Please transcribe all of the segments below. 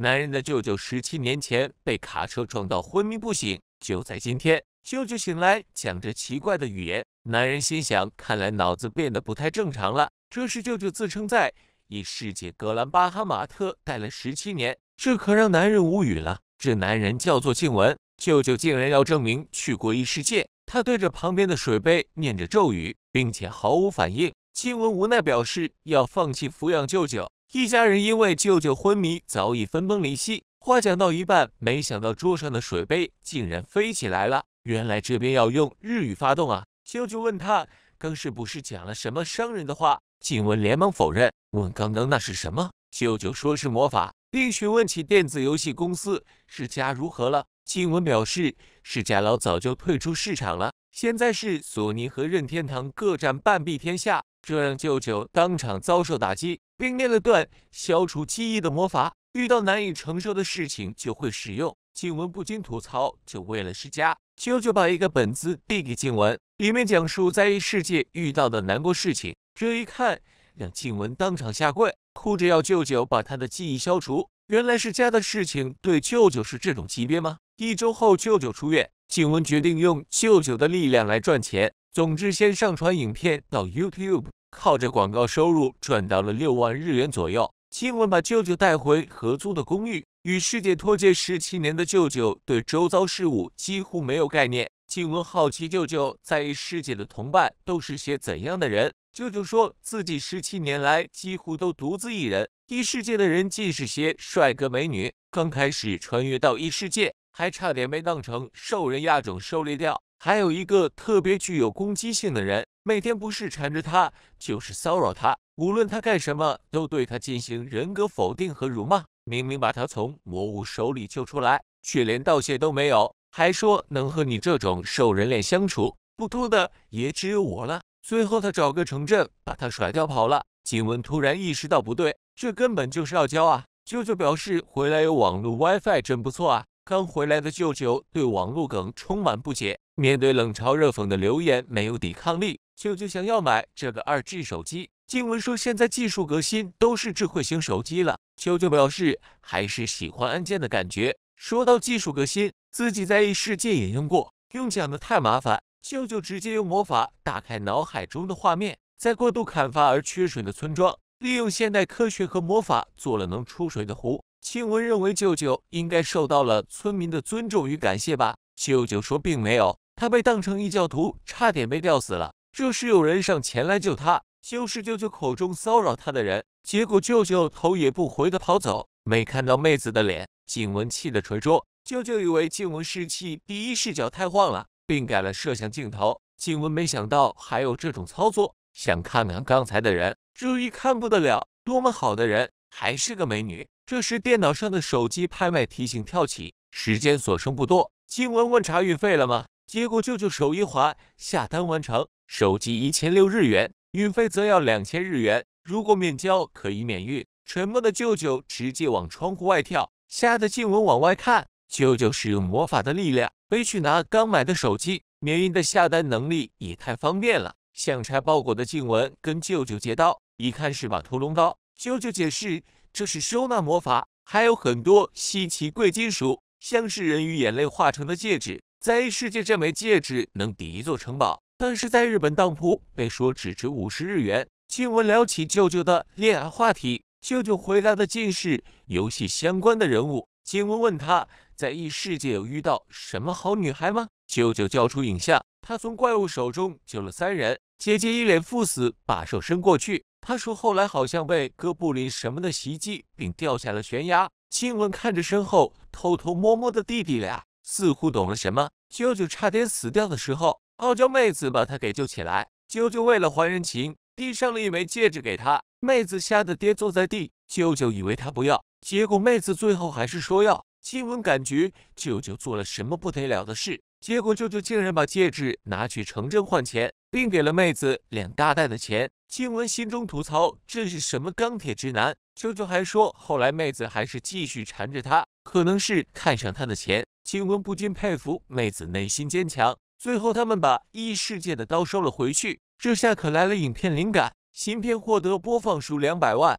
男人的舅舅十七年前被卡车撞到昏迷不醒，就在今天，舅舅醒来讲着奇怪的语言。男人心想，看来脑子变得不太正常了。这时，舅舅自称在异世界格兰巴哈马特待了十七年，这可让男人无语了。这男人叫做静文，舅舅竟然要证明去过异世界。他对着旁边的水杯念着咒语，并且毫无反应。静文无奈表示要放弃抚养舅舅。一家人因为舅舅昏迷，早已分崩离析。话讲到一半，没想到桌上的水杯竟然飞起来了。原来这边要用日语发动啊！舅舅问他刚是不是讲了什么伤人的话？静文连忙否认，问刚刚那是什么？舅舅说是魔法，并询问起电子游戏公司世嘉如何了。静文表示世嘉老早就退出市场了，现在是索尼和任天堂各占半壁天下。这让舅舅当场遭受打击，并念了段消除记忆的魔法。遇到难以承受的事情就会使用。静文不禁吐槽：“就为了是家，舅舅把一个本子递给静文，里面讲述在异世界遇到的难过事情。”这一看让静文当场下跪，哭着要舅舅把他的记忆消除。原来是家的事情，对舅舅是这种级别吗？一周后舅舅出院，静文决定用舅舅的力量来赚钱。总之，先上传影片到 YouTube，靠着广告收入赚到了六万日元左右。静吻把舅舅带回合租的公寓，与世界脱节十七年的舅舅对周遭事物几乎没有概念。静文好奇舅舅在异世界的同伴都是些怎样的人。舅舅说自己十七年来几乎都独自一人，异世界的人尽是些帅哥美女。刚开始穿越到异世界，还差点被当成兽人亚种狩猎掉。还有一个特别具有攻击性的人，每天不是缠着他，就是骚扰他。无论他干什么，都对他进行人格否定和辱骂。明明把他从魔物手里救出来，却连道谢都没有，还说能和你这种兽人脸相处不突的也只有我了。最后他找个城镇把他甩掉跑了。景文突然意识到不对，这根本就是傲娇啊！舅舅表示回来有网络 WiFi 真不错啊。刚回来的舅舅对网络梗充满不解。面对冷嘲热讽的留言，没有抵抗力。舅舅想要买这个二 G 手机，静文说现在技术革新都是智慧型手机了。舅舅表示还是喜欢按键的感觉。说到技术革新，自己在异世界也用过，用讲的太麻烦。舅舅直接用魔法打开脑海中的画面，在过度砍伐而缺水的村庄，利用现代科学和魔法做了能出水的湖。静文认为舅舅应该受到了村民的尊重与感谢吧。舅舅说并没有。他被当成异教徒，差点被吊死了。这时有人上前来救他，就是舅舅口中骚扰他的人。结果舅舅头也不回的跑走，没看到妹子的脸。静文气的捶桌。舅舅以为静文是气第一视角太晃了，并改了摄像镜头。静文没想到还有这种操作，想看看刚才的人，注意看不得了，多么好的人，还是个美女。这时电脑上的手机拍卖提醒跳起，时间所剩不多。静文问查运费了吗？结果舅舅手一滑，下单完成，手机一千六日元，运费则要两千日元。如果免交可以免运。沉默的舅舅直接往窗户外跳，吓得静文往外看。舅舅使用魔法的力量，飞去拿刚买的手机。免运的下单能力也太方便了。想拆包裹的静文跟舅舅借刀，一看是把屠龙刀。舅舅解释，这是收纳魔法，还有很多稀奇贵金属，像是人鱼眼泪化成的戒指。在异世界，这枚戒指能抵一座城堡，但是在日本当铺被说只值五十日元。静文聊起舅舅的恋爱话题，舅舅回答的竟是游戏相关的人物。静文问他在异世界有遇到什么好女孩吗？舅舅交出影像，他从怪物手中救了三人。姐姐一脸赴死，把手伸过去。他说后来好像被哥布林什么的袭击，并掉下了悬崖。静文看着身后偷偷摸摸的弟弟俩，似乎懂了什么。舅舅差点死掉的时候，傲娇妹子把他给救起来。舅舅为了还人情，递上了一枚戒指给他，妹子吓得跌坐在地。舅舅以为他不要，结果妹子最后还是说要。静雯感觉舅舅做了什么不得了的事，结果舅舅竟然把戒指拿去城镇换钱，并给了妹子两大袋的钱。静雯心中吐槽：这是什么钢铁直男？舅舅还说，后来妹子还是继续缠着他，可能是看上他的钱。静文不禁佩服妹子内心坚强。最后，他们把异世界的刀收了回去。这下可来了影片灵感，新片获得播放数两百万。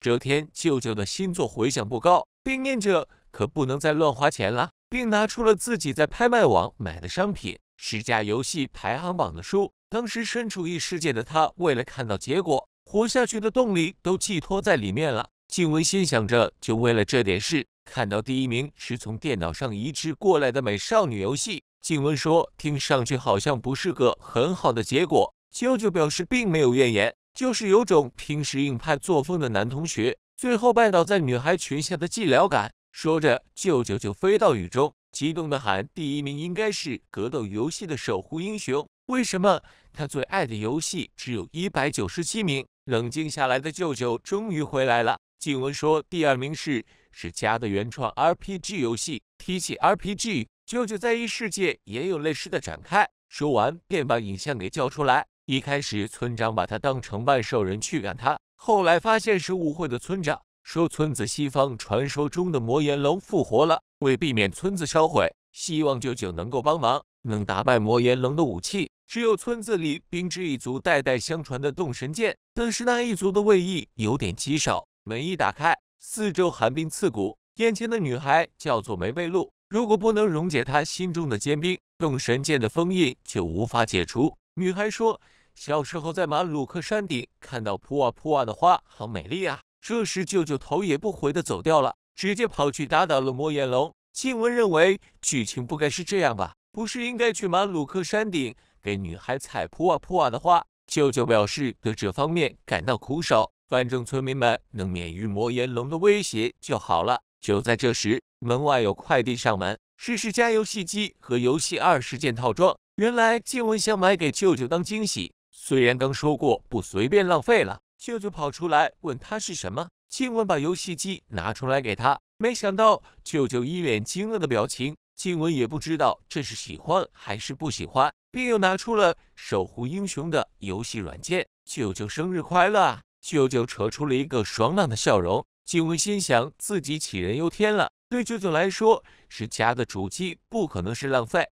这天，舅舅的新作回响不高，并念着：“可不能再乱花钱了。”并拿出了自己在拍卖网买的商品——十佳游戏排行榜的书。当时身处异世界的他，为了看到结果，活下去的动力都寄托在里面了。静文心想着：“就为了这点事。”看到第一名是从电脑上移植过来的美少女游戏，静文说：“听上去好像不是个很好的结果。”舅舅表示并没有怨言，就是有种平时硬派作风的男同学最后拜倒在女孩裙下的寂寥感。说着，舅舅就飞到雨中，激动地喊：“第一名应该是格斗游戏的守护英雄，为什么他最爱的游戏只有一百九十七名？”冷静下来的舅舅终于回来了。静文说：“第二名是。”是家的原创 RPG 游戏。提起 RPG，舅舅在异世界也有类似的展开。说完，便把影像给叫出来。一开始，村长把他当成万兽人驱赶他，后来发现是误会的。村长说，村子西方传说中的魔炎龙复活了，为避免村子烧毁，希望舅舅能够帮忙。能打败魔炎龙的武器，只有村子里冰之一族代代相传的动神剑。但是那一族的位移有点棘手。门一打开。四周寒冰刺骨，眼前的女孩叫做梅贝露。如果不能溶解她心中的坚冰，用神剑的封印就无法解除。女孩说：“小时候在马鲁克山顶看到普瓦普瓦的花，好美丽啊！”这时，舅舅头也不回的走掉了，直接跑去打倒了魔眼龙。静雯认为剧情不该是这样吧？不是应该去马鲁克山顶给女孩采普瓦普瓦的花？舅舅表示对这方面感到苦手。反正村民们能免于魔炎龙的威胁就好了。就在这时，门外有快递上门，试试加游戏机和游戏二十件套装。原来静雯想买给舅舅当惊喜，虽然刚说过不随便浪费了。舅舅跑出来问他是什么，静雯把游戏机拿出来给他，没想到舅舅一脸惊愕的表情。静雯也不知道这是喜欢还是不喜欢，并又拿出了守护英雄的游戏软件。舅舅生日快乐！舅舅扯出了一个爽朗的笑容，静雯心想自己杞人忧天了。对舅舅来说，是家的主机不可能是浪费。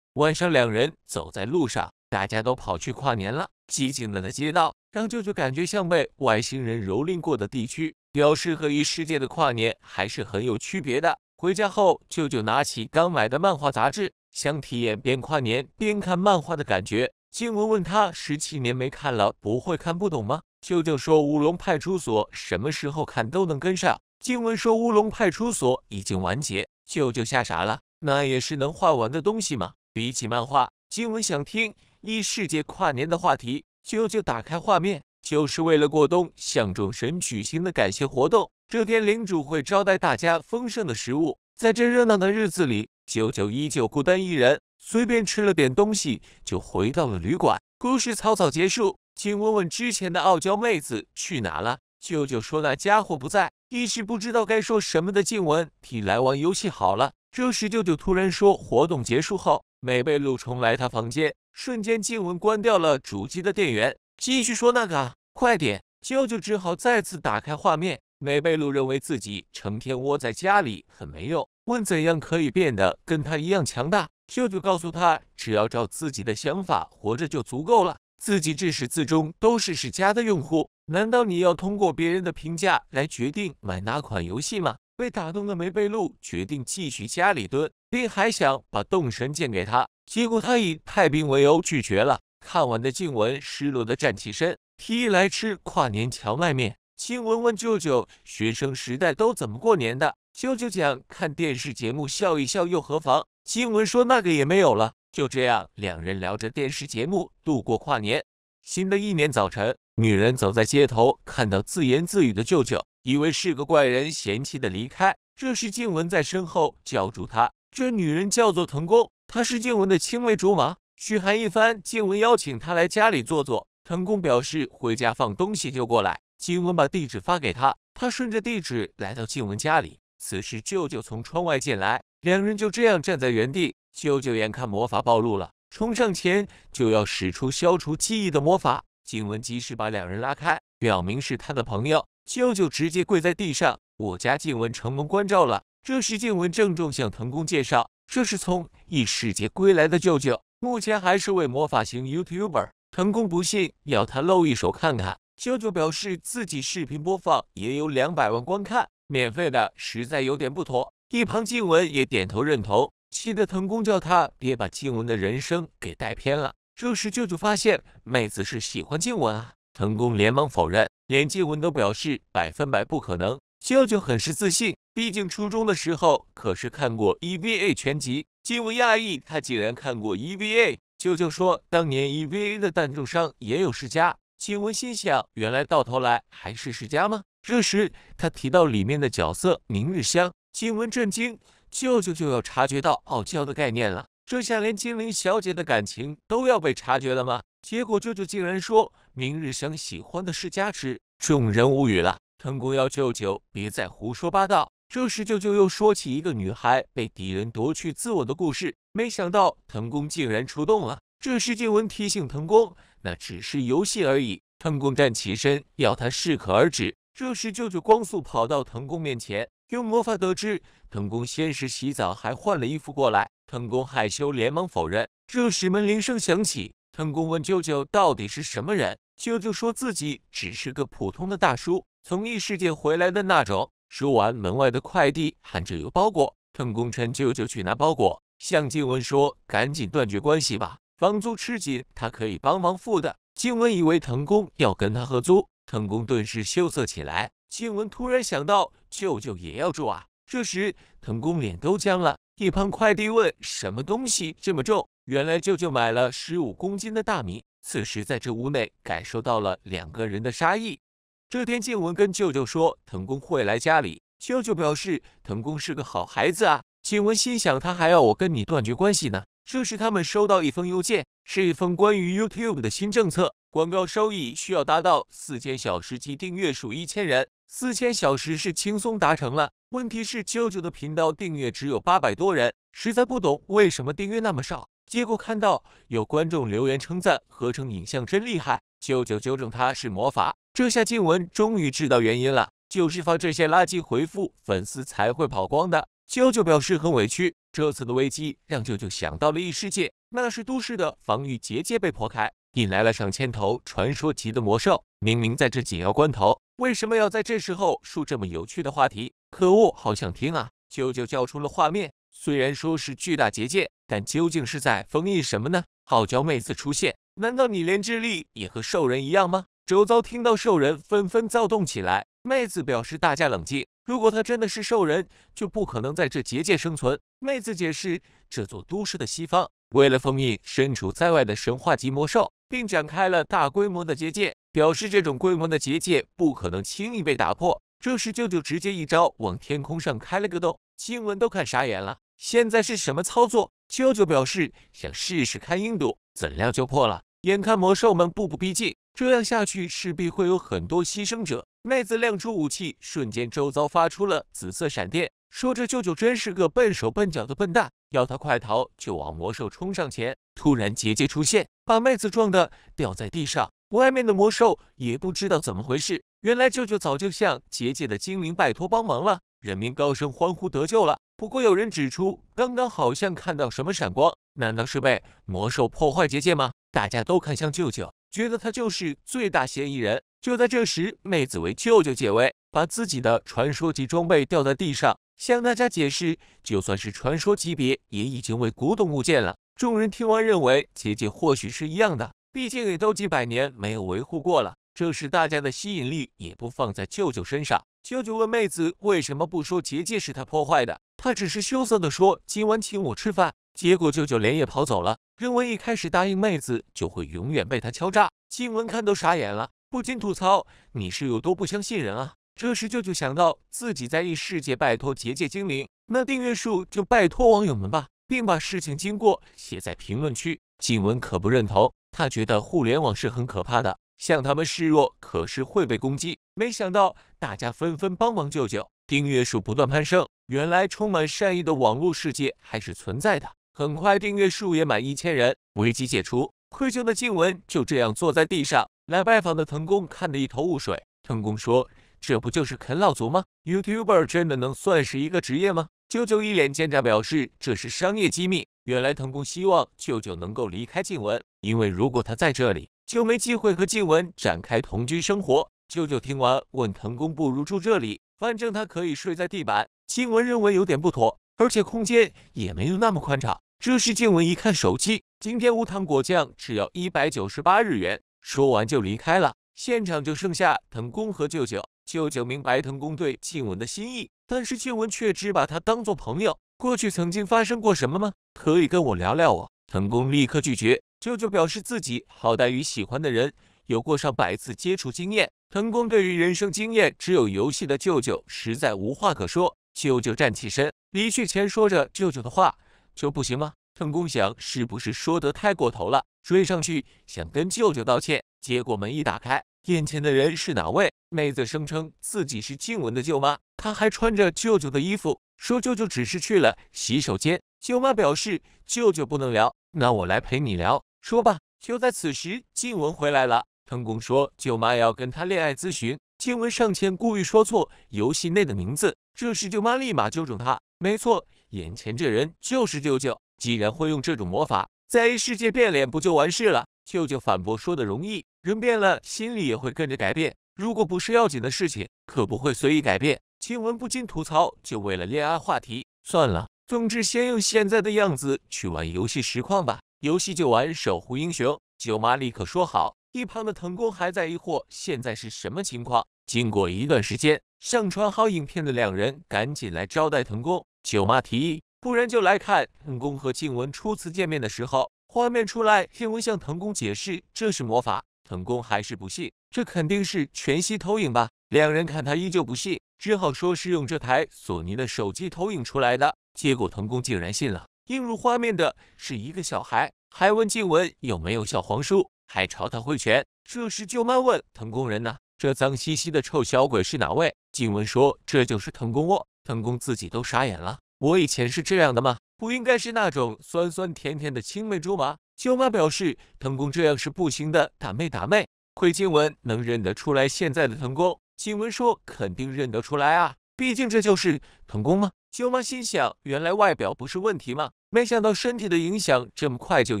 晚上两人走在路上，大家都跑去跨年了，寂静了的街道让舅舅感觉像被外星人蹂躏过的地区，表示和异世界的跨年还是很有区别的。回家后，舅舅拿起刚买的漫画杂志，想体验边跨年边看漫画的感觉。静雯问他，十七年没看了，不会看不懂吗？舅舅说乌龙派出所什么时候看都能跟上。静文说乌龙派出所已经完结。舅舅吓傻了，那也是能画完的东西吗？比起漫画，静文想听异世界跨年的话题。舅舅打开画面，就是为了过冬向众神举行的感谢活动。这天领主会招待大家丰盛的食物。在这热闹的日子里，舅舅依旧孤单一人，随便吃了点东西就回到了旅馆。故事草草结束。请问问之前的傲娇妹子去哪了，舅舅说那家伙不在。一时不知道该说什么的静雯，替来玩游戏好了。这时舅舅突然说活动结束后，美贝露重来他房间。瞬间，静雯关掉了主机的电源，继续说那个，快点。舅舅只好再次打开画面。美贝露认为自己成天窝在家里很没用，问怎样可以变得跟他一样强大。舅舅告诉他，只要照自己的想法活着就足够了。自己自始至终都是史家的用户，难道你要通过别人的评价来决定买哪款游戏吗？被打动的梅贝露决定继续家里蹲，并还想把动神剑给他，结果他以太兵为由拒绝了。看完的静文失落的站起身，提议来吃跨年荞麦面。静文问舅舅：“学生时代都怎么过年的？”舅舅讲：“看电视节目，笑一笑又何妨。”静文说：“那个也没有了。”就这样，两人聊着电视节目度过跨年。新的一年早晨，女人走在街头，看到自言自语的舅舅，以为是个怪人，嫌弃的离开。这时，静文在身后叫住他，这女人叫做藤宫，她是静文的青梅竹马。嘘寒一番，静文邀请他来家里坐坐。藤宫表示回家放东西就过来。静文把地址发给他，他顺着地址来到静文家里。此时，舅舅从窗外进来，两人就这样站在原地。舅舅眼看魔法暴露了，冲上前就要使出消除记忆的魔法。静文及时把两人拉开，表明是他的朋友。舅舅直接跪在地上：“我家静文承蒙关照了。”这时，静文郑重向藤宫介绍：“这是从异世界归来的舅舅，目前还是位魔法型 YouTuber。”藤宫不信，要他露一手看看。舅舅表示自己视频播放也有两百万观看，免费的实在有点不妥。一旁静文也点头认同。气得藤宫叫他别把静文的人生给带偏了。这时舅舅发现妹子是喜欢静文啊，藤宫连忙否认，连静文都表示百分百不可能。舅舅很是自信，毕竟初中的时候可是看过 EVA 全集。静文讶异，他竟然看过 EVA。舅舅说，当年 EVA 的弹助商也有世家。静文心想，原来到头来还是世家吗？这时他提到里面的角色明日香，静文震惊。舅舅就要察觉到傲娇的概念了，这下连精灵小姐的感情都要被察觉了吗？结果舅舅竟然说明日想喜欢的是加持，众人无语了。藤宫要舅舅别再胡说八道，这时舅舅又说起一个女孩被敌人夺去自我的故事，没想到藤宫竟然出动了。这时静文提醒藤宫，那只是游戏而已。藤宫站起身，要他适可而止。这时舅舅光速跑到藤宫面前。用魔法得知藤宫先是洗澡，还换了衣服过来。藤宫害羞，连忙否认。这时门铃声响起，藤宫问舅舅到底是什么人，舅舅说自己只是个普通的大叔，从异世界回来的那种。说完，门外的快递喊着有包裹。藤宫趁舅舅去拿包裹，向静文说：“赶紧断绝关系吧，房租吃紧，他可以帮忙付的。”静文以为藤宫要跟他合租，藤宫顿时羞涩起来。静文突然想到，舅舅也要住啊。这时，藤宫脸都僵了。一旁快递问：“什么东西这么重？”原来舅舅买了十五公斤的大米。此时，在这屋内感受到了两个人的杀意。这天，静文跟舅舅说藤宫会来家里。舅舅表示藤宫是个好孩子啊。静文心想他还要我跟你断绝关系呢。这时，他们收到一封邮件，是一封关于 YouTube 的新政策：广告收益需要达到四千小时及订阅数一千人。四千小时是轻松达成了，问题是舅舅的频道订阅只有八百多人，实在不懂为什么订阅那么少。结果看到有观众留言称赞合成影像真厉害，舅舅纠正他是魔法。这下静雯终于知道原因了，就是发这些垃圾回复，粉丝才会跑光的。舅舅表示很委屈，这次的危机让舅舅想到了异世界，那是都市的防御结界被破开，引来了上千头传说级的魔兽。明明在这紧要关头。为什么要在这时候说这么有趣的话题？可恶，好想听啊！舅舅叫出了画面，虽然说是巨大结界，但究竟是在封印什么呢？傲娇妹子出现，难道你连智力也和兽人一样吗？周遭听到兽人纷纷躁动起来。妹子表示大家冷静，如果他真的是兽人，就不可能在这结界生存。妹子解释，这座都市的西方为了封印身处在外的神话级魔兽，并展开了大规模的结界。表示这种规模的结界不可能轻易被打破。这时，舅舅直接一招往天空上开了个洞，静闻都看傻眼了。现在是什么操作？舅舅表示想试试看硬度怎料就破了。眼看魔兽们步步逼近，这样下去势必会有很多牺牲者。妹子亮出武器，瞬间周遭发出了紫色闪电，说：“着，舅舅真是个笨手笨脚的笨蛋，要他快逃就往魔兽冲上前。”突然结界出现，把妹子撞得掉在地上。外面的魔兽也不知道怎么回事。原来舅舅早就向结界的精灵拜托帮忙了。人民高声欢呼，得救了。不过有人指出，刚刚好像看到什么闪光，难道是被魔兽破坏结界吗？大家都看向舅舅，觉得他就是最大嫌疑人。就在这时，妹子为舅舅解围，把自己的传说级装备掉在地上，向大家解释，就算是传说级别，也已经为古董物件了。众人听完，认为结界或许是一样的。毕竟也都几百年没有维护过了，这时大家的吸引力也不放在舅舅身上。舅舅问妹子为什么不说结界是他破坏的，他只是羞涩的说今晚请我吃饭。结果舅舅连夜跑走了，认为一开始答应妹子就会永远被他敲诈。静文看都傻眼了，不禁吐槽你是有多不相信人啊！这时舅舅想到自己在异世界拜托结界精灵，那订阅数就拜托网友们吧，并把事情经过写在评论区。静文可不认同。他觉得互联网是很可怕的，向他们示弱可是会被攻击。没想到大家纷纷帮忙救救，订阅数不断攀升。原来充满善意的网络世界还是存在的。很快订阅数也满一千人，危机解除。愧疚的静文就这样坐在地上。来拜访的藤宫看得一头雾水。藤宫说：“这不就是啃老族吗？YouTuber 真的能算是一个职业吗？”舅舅一脸奸诈，表示这是商业机密。原来藤宫希望舅舅能够离开静文。因为如果他在这里，就没机会和静文展开同居生活。舅舅听完问藤宫：“不如住这里，反正他可以睡在地板。”静文认为有点不妥，而且空间也没有那么宽敞。这时静文一看手机，今天无糖果酱只要一百九十八日元。说完就离开了，现场就剩下藤宫和舅舅。舅舅明白藤宫对静文的心意，但是静文却只把他当做朋友。过去曾经发生过什么吗？可以跟我聊聊哦。藤宫立刻拒绝。舅舅表示自己好歹与喜欢的人有过上百次接触经验，藤宫对于人生经验只有游戏的舅舅实在无话可说。舅舅站起身，离去前说着舅舅的话就不行吗？藤宫想是不是说得太过头了，追上去想跟舅舅道歉，结果门一打开，眼前的人是哪位？妹子声称自己是静文的舅妈，她还穿着舅舅的衣服，说舅舅只是去了洗手间。舅妈表示舅舅不能聊，那我来陪你聊。说吧。就在此时，静文回来了。成功说：“舅妈要跟他恋爱咨询。”静文上前故意说错游戏内的名字，这时舅妈立马纠正他。没错，眼前这人就是舅舅。既然会用这种魔法，在 A 世界变脸不就完事了？舅舅反驳说的容易，人变了，心里也会跟着改变。如果不是要紧的事情，可不会随意改变。静文不禁吐槽：就为了恋爱话题，算了。总之，先用现在的样子去玩游戏实况吧。游戏就玩守护英雄，九妈立刻说好。一旁的藤宫还在疑惑，现在是什么情况？经过一段时间上传好影片的两人赶紧来招待藤宫。九妈提议，不然就来看藤宫和静文初次见面的时候。画面出来，静文向藤宫解释这是魔法，藤宫还是不信，这肯定是全息投影吧？两人看他依旧不信，只好说是用这台索尼的手机投影出来的。结果藤宫竟然信了。映入画面的是一个小孩，还问静文有没有小黄书，还朝他挥拳。这时舅妈问藤宫人呢，这脏兮兮的臭小鬼是哪位？静文说这就是藤宫哦。”藤宫自己都傻眼了，我以前是这样的吗？不应该是那种酸酸甜甜的青梅竹马？舅妈表示藤宫这样是不行的，打妹打妹。亏静文能认得出来现在的藤宫，静文说肯定认得出来啊，毕竟这就是藤宫吗？舅妈心想，原来外表不是问题吗？没想到身体的影响这么快就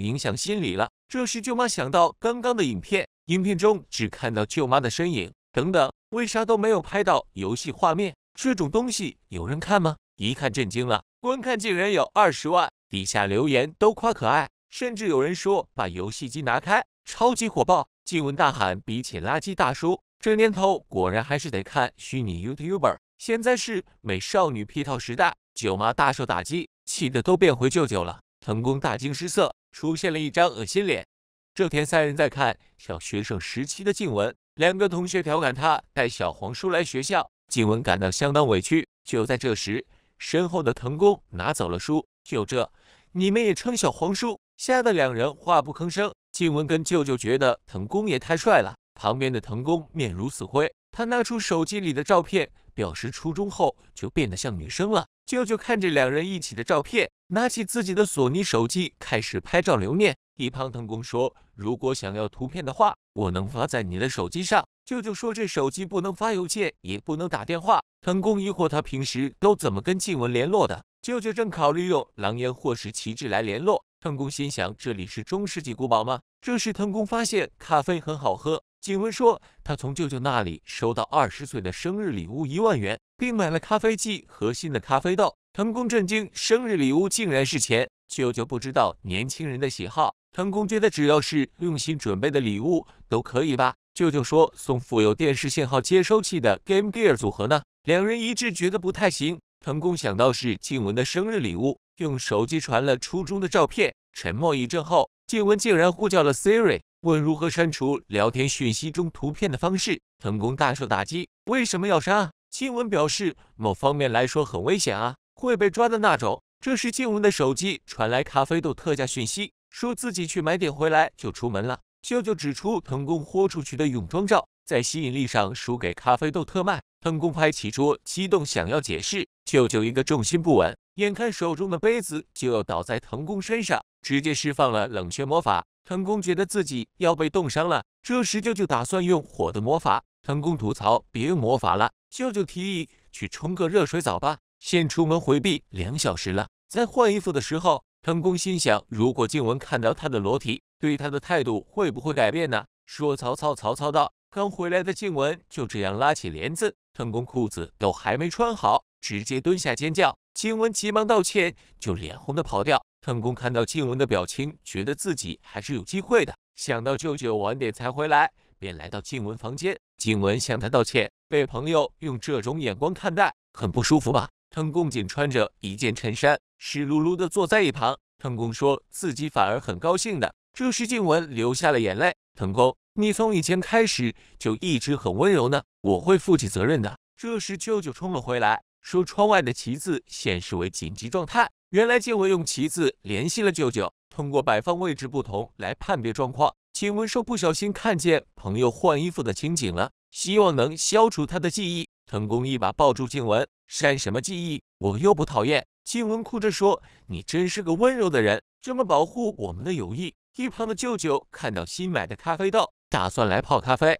影响心理了。这时舅妈想到刚刚的影片，影片中只看到舅妈的身影，等等，为啥都没有拍到游戏画面？这种东西有人看吗？一看震惊了，观看竟然有二十万，底下留言都夸可爱，甚至有人说把游戏机拿开，超级火爆。静雯大喊：“比起垃圾大叔，这年头果然还是得看虚拟 YouTuber。”现在是美少女配套时代，舅妈大受打击。气得都变回舅舅了，藤宫大惊失色，出现了一张恶心脸。这天，三人在看小学生时期的静文，两个同学调侃他带小黄书来学校，静文感到相当委屈。就在这时，身后的藤宫拿走了书。就这，你们也称小黄书？吓得两人话不吭声。静文跟舅舅觉得藤宫也太帅了，旁边的藤宫面如死灰。他拿出手机里的照片，表示初中后就变得像女生了。舅舅看着两人一起的照片，拿起自己的索尼手机开始拍照留念。一旁藤宫说：“如果想要图片的话，我能发在你的手机上。”舅舅说：“这手机不能发邮件，也不能打电话。”藤宫疑惑他平时都怎么跟静文联络的。舅舅正考虑用狼烟或是旗帜来联络。藤宫心想：“这里是中世纪古堡吗？”这时藤宫发现咖啡很好喝。静文说，他从舅舅那里收到二十岁的生日礼物一万元，并买了咖啡机和新的咖啡豆。藤宫震惊，生日礼物竟然是钱。舅舅不知道年轻人的喜好，藤宫觉得只要是用心准备的礼物都可以吧。舅舅说送富有电视信号接收器的 Game Gear 组合呢，两人一致觉得不太行。藤宫想到是静文的生日礼物，用手机传了初中的照片。沉默一阵后，静文竟然呼叫了 Siri。问如何删除聊天讯息中图片的方式，藤宫大受打击。为什么要删？静文表示，某方面来说很危险啊，会被抓的那种。这时静文的手机传来咖啡豆特价讯息，说自己去买点回来就出门了。秀秀指出，藤宫豁出去的泳装照在吸引力上输给咖啡豆特卖。藤宫拍起桌，激动想要解释，舅舅一个重心不稳，眼看手中的杯子就要倒在藤宫身上，直接释放了冷却魔法。藤宫觉得自己要被冻伤了。这时舅舅打算用火的魔法，藤宫吐槽别用魔法了。舅舅提议去冲个热水澡吧，先出门回避两小时了。在换衣服的时候，藤宫心想，如果静文看到他的裸体，对他的态度会不会改变呢？说曹操，曹操到。刚回来的静文就这样拉起帘子，藤宫裤子都还没穿好，直接蹲下尖叫。静文急忙道歉，就脸红的跑掉。藤宫看到静文的表情，觉得自己还是有机会的。想到舅舅晚点才回来，便来到静文房间。静文向他道歉，被朋友用这种眼光看待，很不舒服吧？藤宫仅穿着一件衬衫，湿漉漉的坐在一旁。藤宫说自己反而很高兴的。这时静文流下了眼泪。藤宫。你从以前开始就一直很温柔呢，我会负起责任的。这时，舅舅冲了回来，说窗外的旗子显示为紧急状态。原来静文用旗子联系了舅舅，通过摆放位置不同来判别状况。静文说不小心看见朋友换衣服的情景了，希望能消除他的记忆。藤宫一把抱住静文，删什么记忆？我又不讨厌。静文哭着说：“你真是个温柔的人，这么保护我们的友谊。”一旁的舅舅看到新买的咖啡豆。打算来泡咖啡。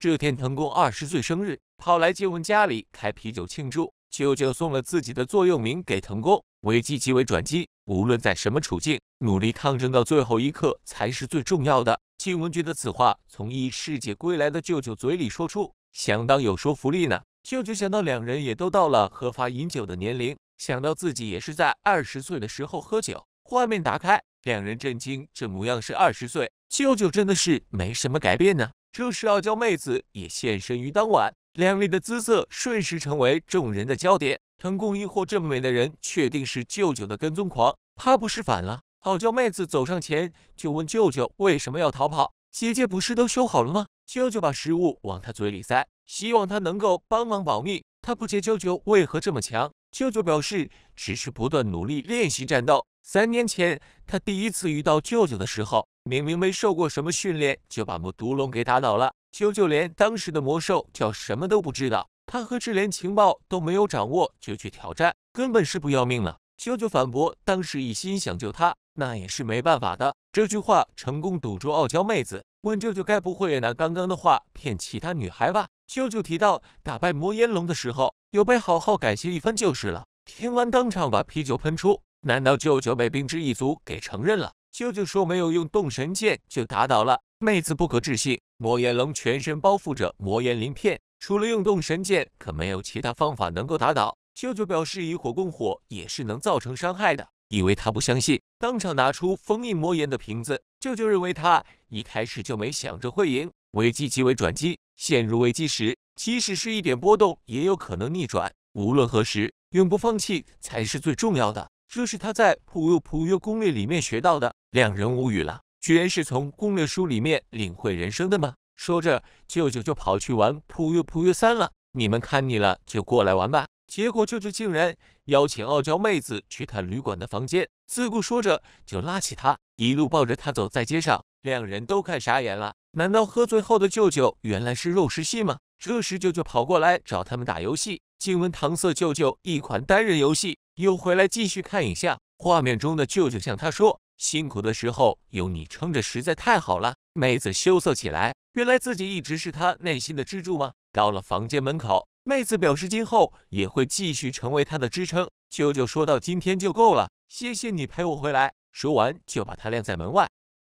这天，藤宫二十岁生日，跑来静文家里开啤酒庆祝。舅舅送了自己的座右铭给藤宫：危机即为转机，无论在什么处境，努力抗争到最后一刻才是最重要的。静文觉得此话从异世界归来的舅舅嘴里说出，相当有说服力呢。舅舅想到两人也都到了合法饮酒的年龄，想到自己也是在二十岁的时候喝酒，画面打开。两人震惊，这模样是二十岁，舅舅真的是没什么改变呢。这时，傲娇妹子也现身于当晚，靓丽的姿色瞬时成为众人的焦点。藤功疑惑：这么美的人，确定是舅舅的跟踪狂？怕不是反了？傲娇妹子走上前，就问舅舅为什么要逃跑？姐姐不是都修好了吗？舅舅把食物往他嘴里塞，希望他能够帮忙保密。他不解舅舅为何这么强？舅舅表示，只是不断努力练习战斗。三年前，他第一次遇到舅舅的时候，明明没受过什么训练，就把魔毒龙给打倒了。舅舅连当时的魔兽叫什么都不知道，他和智连情报都没有掌握就去挑战，根本是不要命了。舅舅反驳：“当时一心想救他，那也是没办法的。”这句话成功堵住傲娇妹子。问舅舅：“该不会拿刚刚的话骗其他女孩吧？”舅舅提到打败魔炎龙的时候，有被好好感谢一番就是了。听完，当场把啤酒喷出。难道舅舅被冰之一族给承认了？舅舅说没有用动神剑就打倒了。妹子不可置信。魔炎龙全身包覆着魔炎鳞片，除了用动神剑，可没有其他方法能够打倒。舅舅表示以火攻火也是能造成伤害的。以为他不相信，当场拿出封印魔炎的瓶子。舅舅认为他一开始就没想着会赢。危机即为转机，陷入危机时，即使是一点波动，也有可能逆转。无论何时，永不放弃才是最重要的。这是他在《普约普约攻略》里面学到的，两人无语了，居然是从攻略书里面领会人生的吗？说着，舅舅就跑去玩《普约普约三》了。你们看腻了就过来玩吧。结果舅舅竟然邀请傲娇妹子去他旅馆的房间，自顾说着就拉起他，一路抱着他走在街上，两人都看傻眼了。难道喝醉后的舅舅原来是肉食系吗？这时舅舅跑过来找他们打游戏，静雯搪塞舅舅一款单人游戏。又回来继续看影像，画面中的舅舅向他说：“辛苦的时候有你撑着，实在太好了。”妹子羞涩起来，原来自己一直是他内心的支柱吗？到了房间门口，妹子表示今后也会继续成为他的支撑。舅舅说到：“今天就够了，谢谢你陪我回来。”说完就把他晾在门外。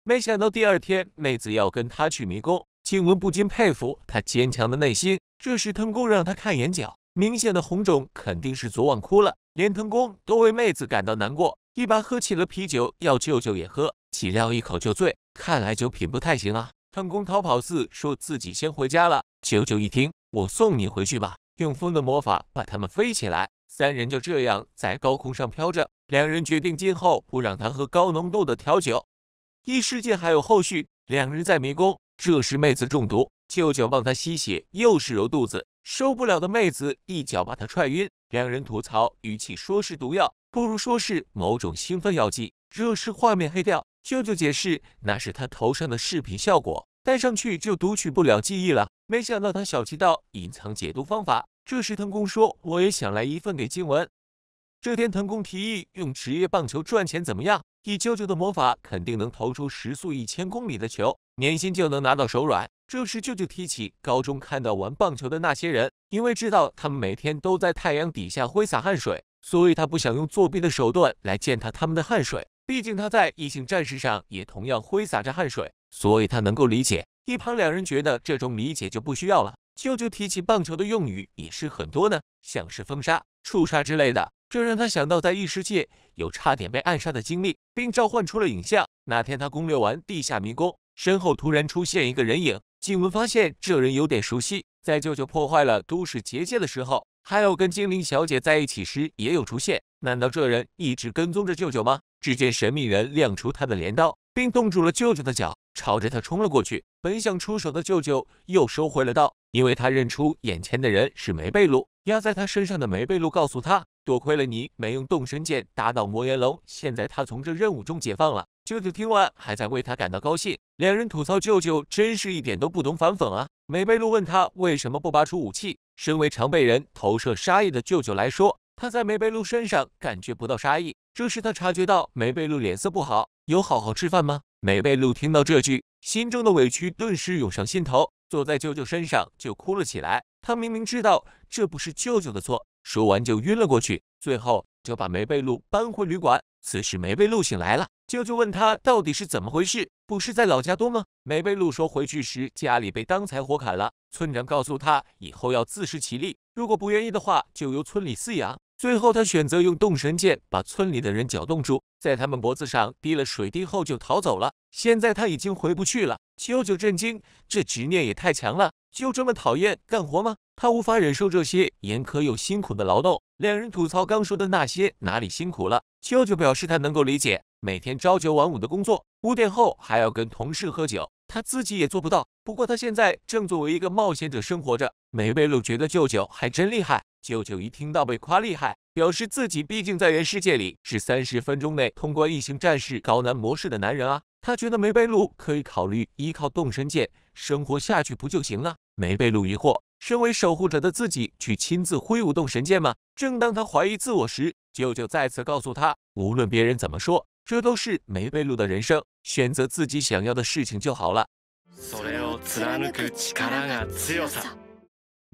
没想到第二天妹子要跟他去迷宫，静雯不禁佩服他坚强的内心。这时腾空让他看眼角，明显的红肿，肯定是昨晚哭了。连藤宫都为妹子感到难过，一把喝起了啤酒，要舅舅也喝，岂料一口就醉，看来酒品不太行啊。藤宫逃跑似，说自己先回家了。舅舅一听，我送你回去吧，用风的魔法把他们飞起来，三人就这样在高空上飘着。两人决定今后不让他喝高浓度的调酒。异世界还有后续，两人在迷宫，这时妹子中毒。舅舅帮他吸血，又是揉肚子，受不了的妹子一脚把他踹晕。两人吐槽，与其说是毒药，不如说是某种兴奋药剂。这时画面黑掉，舅舅解释那是他头上的饰品效果，戴上去就读取不了记忆了。没想到他小气到隐藏解毒方法。这时藤宫说：“我也想来一份给静文。”这天藤宫提议用职业棒球赚钱，怎么样？以舅舅的魔法，肯定能投出时速一千公里的球。年薪就能拿到手软。这时舅舅提起高中看到玩棒球的那些人，因为知道他们每天都在太阳底下挥洒汗水，所以他不想用作弊的手段来践踏他们的汗水。毕竟他在异性战士上也同样挥洒着汗水，所以他能够理解。一旁两人觉得这种理解就不需要了。舅舅提起棒球的用语也是很多呢，像是封杀、触杀之类的，这让他想到在异世界有差点被暗杀的经历，并召唤出了影像。那天他攻略完地下迷宫。身后突然出现一个人影，静雯发现这人有点熟悉。在舅舅破坏了都市结界的时候，还有跟精灵小姐在一起时也有出现。难道这人一直跟踪着舅舅吗？只见神秘人亮出他的镰刀，并冻住了舅舅的脚，朝着他冲了过去。本想出手的舅舅又收回了刀，因为他认出眼前的人是梅贝露。压在他身上的梅贝露告诉他。多亏了你没用动身剑打倒魔岩龙，现在他从这任务中解放了。舅舅听完还在为他感到高兴，两人吐槽舅舅真是一点都不懂反讽啊。梅贝露问他为什么不拔出武器，身为常被人投射杀意的舅舅来说，他在梅贝露身上感觉不到杀意。这时他察觉到梅贝露脸色不好，有好好吃饭吗？梅贝露听到这句，心中的委屈顿时涌上心头，坐在舅舅身上就哭了起来。他明明知道这不是舅舅的错。说完就晕了过去，最后就把梅贝露搬回旅馆。此时梅贝露醒来了，舅舅问他到底是怎么回事，不是在老家多吗？梅贝露说回去时家里被当柴火砍了，村长告诉他以后要自食其力，如果不愿意的话就由村里饲养。最后，他选择用动神剑把村里的人搅冻住，在他们脖子上滴了水滴后就逃走了。现在他已经回不去了。舅舅震惊，这执念也太强了，就这么讨厌干活吗？他无法忍受这些严苛又辛苦的劳动。两人吐槽刚说的那些哪里辛苦了。舅舅表示他能够理解，每天朝九晚五的工作，五点后还要跟同事喝酒，他自己也做不到。不过他现在正作为一个冒险者生活着。梅贝鲁觉得舅舅还真厉害。舅舅一听到被夸厉害，表示自己毕竟在人世界里是三十分钟内通关异形战士高难模式的男人啊。他觉得梅贝露可以考虑依靠动神剑生活下去不就行了？梅贝露疑惑：身为守护者的自己去亲自挥舞动神剑吗？正当他怀疑自我时，舅舅再次告诉他：无论别人怎么说，这都是梅贝露的人生，选择自己想要的事情就好了。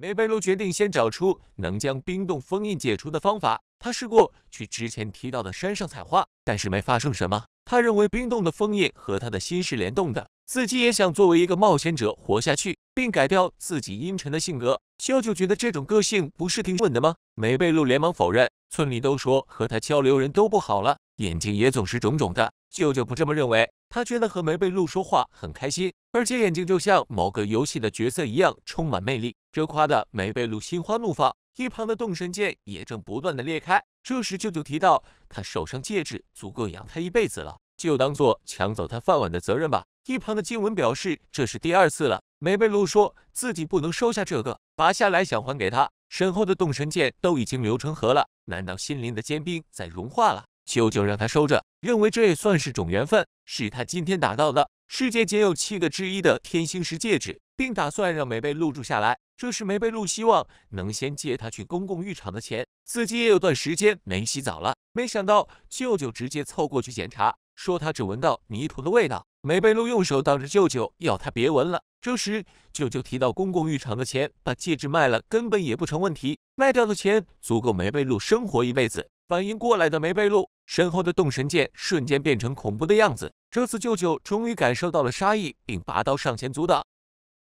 梅贝鲁决定先找出能将冰冻封印解除的方法。他试过去之前提到的山上采花，但是没发生什么。他认为冰冻的封印和他的心是联动的，自己也想作为一个冒险者活下去，并改掉自己阴沉的性格。舅舅觉得这种个性不是挺稳的吗？梅贝露连忙否认，村里都说和他交流人都不好了，眼睛也总是肿肿的。舅舅不这么认为，他觉得和梅贝露说话很开心，而且眼睛就像某个游戏的角色一样，充满魅力。这夸的梅贝露心花怒放，一旁的动神剑也正不断的裂开。这时舅舅提到，他手上戒指足够养他一辈子了，就当做抢走他饭碗的责任吧。一旁的金文表示这是第二次了。梅贝露说自己不能收下这个，拔下来想还给他。身后的动神剑都已经流成河了，难道心灵的坚冰在融化了？舅舅让他收着，认为这也算是种缘分，是他今天打到的，世界仅有七个之一的天星石戒指，并打算让梅贝露住下来。这时梅贝露希望能先借他去公共浴场的钱，自己也有段时间没洗澡了。没想到舅舅直接凑过去检查。说他只闻到泥土的味道。梅贝露用手挡着舅舅，要他别闻了。这时，舅舅提到公共浴场的钱，把戒指卖了，根本也不成问题。卖掉的钱足够梅贝露生活一辈子。反应过来的梅贝露，身后的动神剑瞬间变成恐怖的样子。这次舅舅终于感受到了杀意，并拔刀上前阻挡。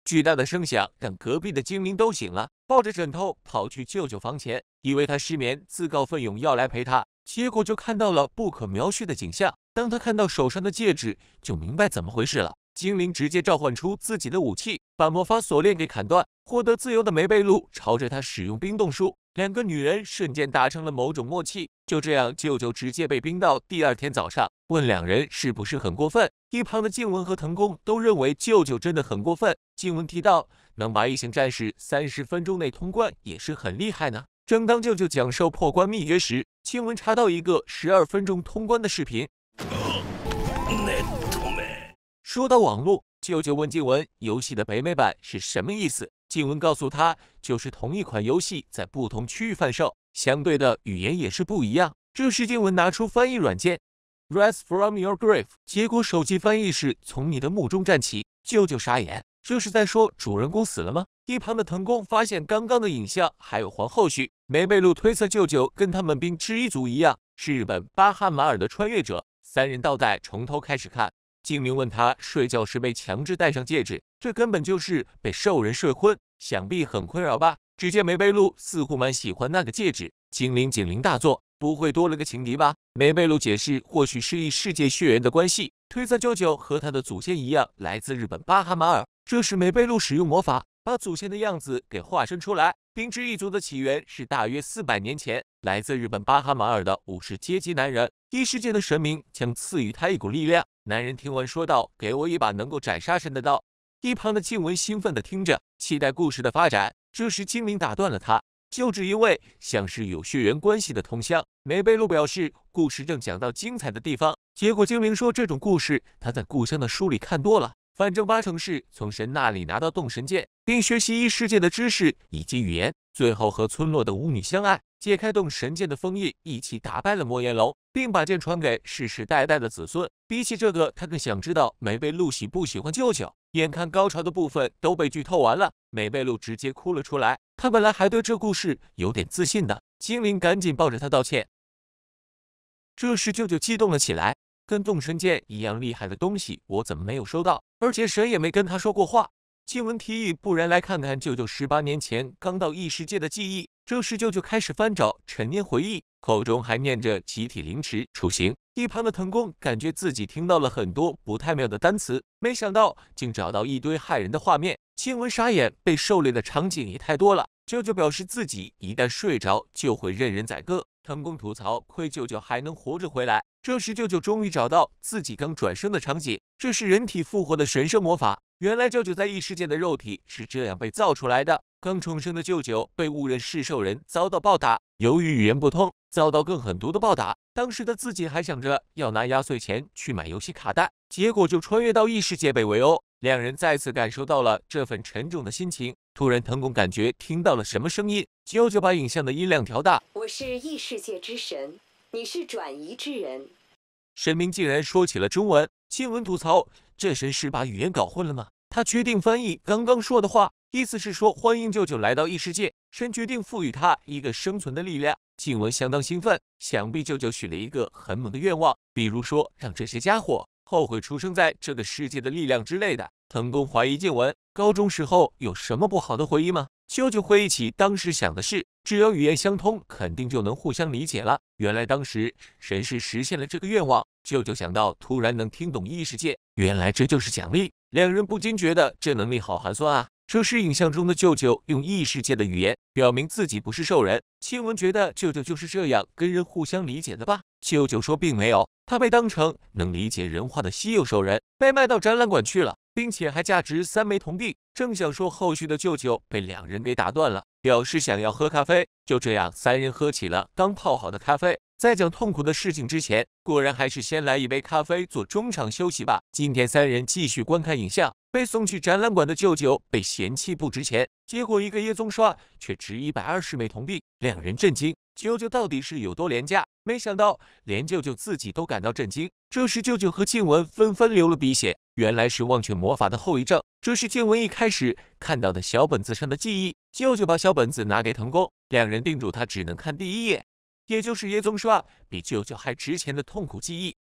巨大的声响让隔壁的精灵都醒了，抱着枕头跑去舅舅房前，以为他失眠，自告奋勇要来陪他，结果就看到了不可描述的景象。当他看到手上的戒指，就明白怎么回事了。精灵直接召唤出自己的武器，把魔法锁链给砍断，获得自由的梅贝露朝着他使用冰冻术。两个女人瞬间达成了某种默契。就这样，舅舅直接被冰到。第二天早上，问两人是不是很过分。一旁的静文和藤宫都认为舅舅真的很过分。静文提到，能把异形战士三十分钟内通关也是很厉害呢。正当舅舅讲授破关秘诀时，静文查到一个十二分钟通关的视频。说到网络，舅舅问静文：“游戏的北美版是什么意思？”静文告诉他：“就是同一款游戏在不同区域贩售，相对的语言也是不一样。”这时静文拿出翻译软件，“rise from your grave”，结果手机翻译是“从你的墓中站起”。舅舅傻眼，这是在说主人公死了吗？一旁的藤宫发现刚刚的影像还有皇后续，梅贝露推测舅舅跟他们兵之一族一样，是日本巴哈马尔的穿越者。三人倒带，从头开始看。精灵问他睡觉时被强制戴上戒指，这根本就是被兽人睡昏，想必很困扰吧？只见梅贝露似乎蛮喜欢那个戒指，精灵警铃大作，不会多了个情敌吧？梅贝露解释，或许是异世界血缘的关系，推测舅舅和他的祖先一样来自日本巴哈马尔。这时梅贝露使用魔法，把祖先的样子给化身出来。冰之一族的起源是大约四百年前，来自日本巴哈马尔的武士阶级男人。异世界的神明将赐予他一股力量。男人听闻说道：“给我一把能够斩杀神的刀。”一旁的静文兴奋的听着，期待故事的发展。这时精灵打断了他，就只因为像是有血缘关系的同乡梅贝露表示，故事正讲到精彩的地方。结果精灵说这种故事，他在故乡的书里看多了。反正八成是从神那里拿到动神剑，并学习异世界的知识以及语言，最后和村落的巫女相爱，解开动神剑的封印，一起打败了魔炎龙，并把剑传给世世代代的子孙。比起这个，他更想知道美贝露喜不喜欢舅舅。眼看高潮的部分都被剧透完了，美贝露直接哭了出来。他本来还对这故事有点自信的，精灵赶紧抱着他道歉。这时舅舅激动了起来。跟动神剑一样厉害的东西，我怎么没有收到？而且谁也没跟他说过话。静文提议，不然来看看舅舅十八年前刚到异世界的记忆。这时舅舅开始翻找陈年回忆，口中还念着集体凌迟处刑。一旁的藤宫感觉自己听到了很多不太妙的单词，没想到竟找到一堆骇人的画面。静文傻眼，被狩猎的场景也太多了。舅舅表示自己一旦睡着就会任人宰割。成功吐槽，亏舅舅还能活着回来。这时，舅舅终于找到自己刚转生的场景，这是人体复活的神圣魔法。原来，舅舅在异世界的肉体是这样被造出来的。刚重生的舅舅被误认是兽人，遭到暴打。由于语言不通，遭到更狠毒的暴打。当时的自己还想着要拿压岁钱去买游戏卡带，结果就穿越到异世界被围殴。两人再次感受到了这份沉重的心情。突然，藤宫感觉听到了什么声音，舅舅把影像的音量调大。我是异世界之神，你是转移之人。神明竟然说起了中文。静文吐槽：这神是把语言搞混了吗？他决定翻译刚刚说的话，意思是说欢迎舅舅来到异世界。神决定赋予他一个生存的力量。静文相当兴奋，想必舅舅许了一个很猛的愿望，比如说让这些家伙。后悔出生在这个世界的力量之类的。藤宫怀疑静文高中时候有什么不好的回忆吗？舅舅回忆起当时想的是，只要语言相通，肯定就能互相理解了。原来当时神是实现了这个愿望。舅舅想到突然能听懂异世界，原来这就是奖励。两人不禁觉得这能力好寒酸啊。这是影像中的舅舅用异世界的语言表明自己不是兽人。青文觉得舅舅就是这样跟人互相理解的吧？舅舅说并没有，他被当成能理解人话的稀有兽人，被卖到展览馆去了，并且还价值三枚铜币。正想说后续的舅舅被两人给打断了，表示想要喝咖啡。就这样，三人喝起了刚泡好的咖啡。在讲痛苦的事情之前，果然还是先来一杯咖啡做中场休息吧。今天三人继续观看影像，被送去展览馆的舅舅被嫌弃不值钱，结果一个椰棕刷却值一百二十枚铜币，两人震惊。舅舅到底是有多廉价？没想到连舅舅自己都感到震惊。这时舅舅和静文纷纷流了鼻血，原来是忘却魔法的后遗症。这是静文一开始看到的小本子上的记忆。舅舅把小本子拿给藤宫，两人叮嘱他只能看第一页。也就是叶宗刷比舅舅还值钱的痛苦记忆。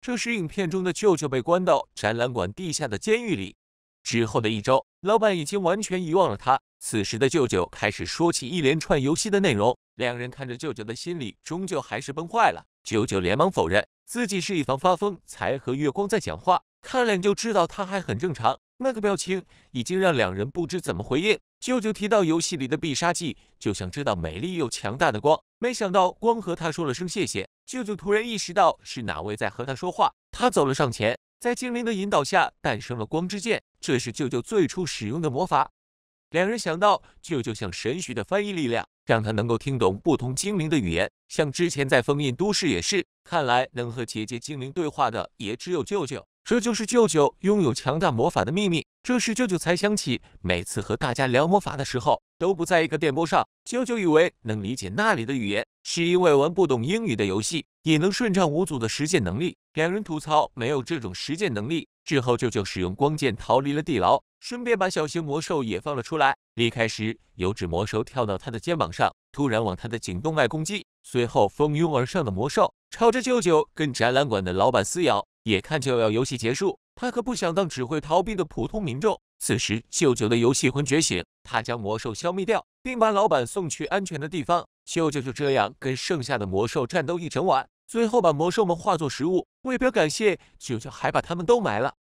这时，影片中的舅舅被关到展览馆地下的监狱里。之后的一周，老板已经完全遗忘了他。此时的舅舅开始说起一连串游戏的内容。两人看着舅舅的心里，终究还是崩坏了。舅舅连忙否认自己是一方发疯才和月光在讲话。看脸就知道他还很正常，那个表情已经让两人不知怎么回应。舅舅提到游戏里的必杀技，就想知道美丽又强大的光。没想到光和他说了声谢谢。舅舅突然意识到是哪位在和他说话，他走了上前，在精灵的引导下诞生了光之剑，这是舅舅最初使用的魔法。两人想到舅舅像神许的翻译力量，让他能够听懂不同精灵的语言，像之前在封印都市也是。看来能和姐姐精灵对话的也只有舅舅。这就是舅舅拥有强大魔法的秘密。这时舅舅才想起，每次和大家聊魔法的时候都不在一个电波上。舅舅以为能理解那里的语言，是因为玩不懂英语的游戏也能顺畅无阻的实践能力。两人吐槽没有这种实践能力之后，舅舅使用光剑逃离了地牢，顺便把小型魔兽也放了出来。离开时，油脂魔兽跳到他的肩膀上，突然往他的颈动脉攻击，随后蜂拥而上的魔兽朝着舅舅跟展览馆的老板撕咬。眼看就要游戏结束，他可不想当只会逃避的普通民众。此时，舅舅的游戏魂觉醒，他将魔兽消灭掉，并把老板送去安全的地方。舅舅就这样跟剩下的魔兽战斗一整晚，最后把魔兽们化作食物。为表感谢，舅舅还把他们都埋了。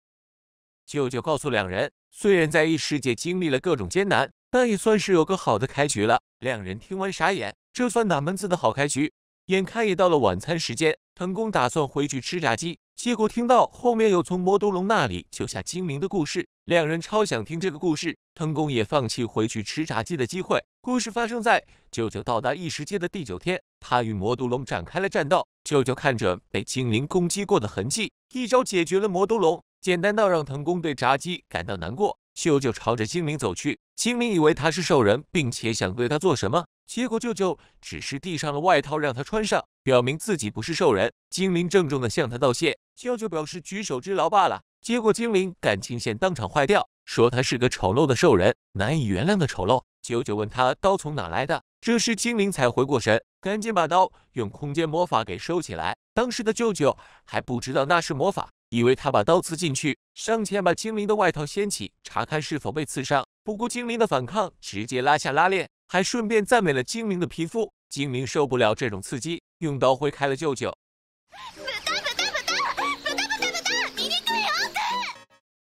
舅舅告诉两人，虽然在异世界经历了各种艰难，但也算是有个好的开局了。两人听完傻眼，这算哪门子的好开局？眼看也到了晚餐时间，藤宫打算回去吃炸鸡。结果听到后面有从魔毒龙那里救下精灵的故事，两人超想听这个故事。藤宫也放弃回去吃炸鸡的机会。故事发生在舅舅到达异世界的第九天，他与魔毒龙展开了战斗。舅舅看着被精灵攻击过的痕迹，一招解决了魔毒龙，简单到让藤宫对炸鸡感到难过。舅舅朝着精灵走去，精灵以为他是兽人，并且想对他做什么，结果舅舅只是递上了外套让他穿上。表明自己不是兽人，精灵郑重地向他道谢。舅舅表示举手之劳罢了。结果精灵感情线当场坏掉，说他是个丑陋的兽人，难以原谅的丑陋。舅舅问他刀从哪来的，这时精灵才回过神，赶紧把刀用空间魔法给收起来。当时的舅舅还不知道那是魔法，以为他把刀刺进去，上前把精灵的外套掀起，查看是否被刺伤。不顾精灵的反抗，直接拉下拉链，还顺便赞美了精灵的皮肤。精灵受不了这种刺激。用刀挥开了舅舅。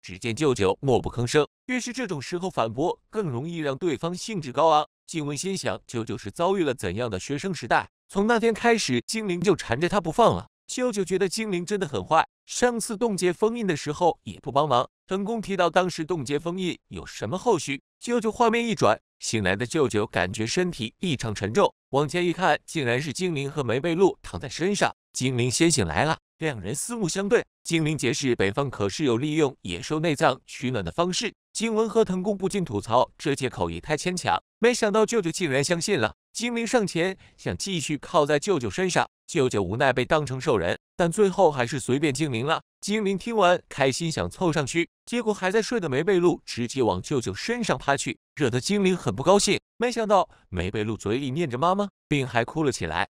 只见舅舅默不吭声。越是这种时候反驳，更容易让对方兴致高昂。静雯心想，舅舅是遭遇了怎样的学生时代？从那天开始，精灵就缠着他不放了。舅舅觉得精灵真的很坏，上次冻结封印的时候也不帮忙。成功提到当时冻结封印有什么后续？舅舅画面一转。醒来的舅舅感觉身体异常沉重，往前一看，竟然是精灵和梅贝露躺在身上。精灵先醒来了，两人四目相对。精灵解释，北方可是有利用野兽内脏取暖的方式。金文和藤宫不禁吐槽：“这借口也太牵强。”没想到舅舅竟然相信了。精灵上前想继续靠在舅舅身上，舅舅无奈被当成兽人。但最后还是随便精灵了。精灵听完开心，想凑上去，结果还在睡的梅贝露直接往舅舅身上趴去，惹得精灵很不高兴。没想到梅贝露嘴里念着妈妈，并还哭了起来。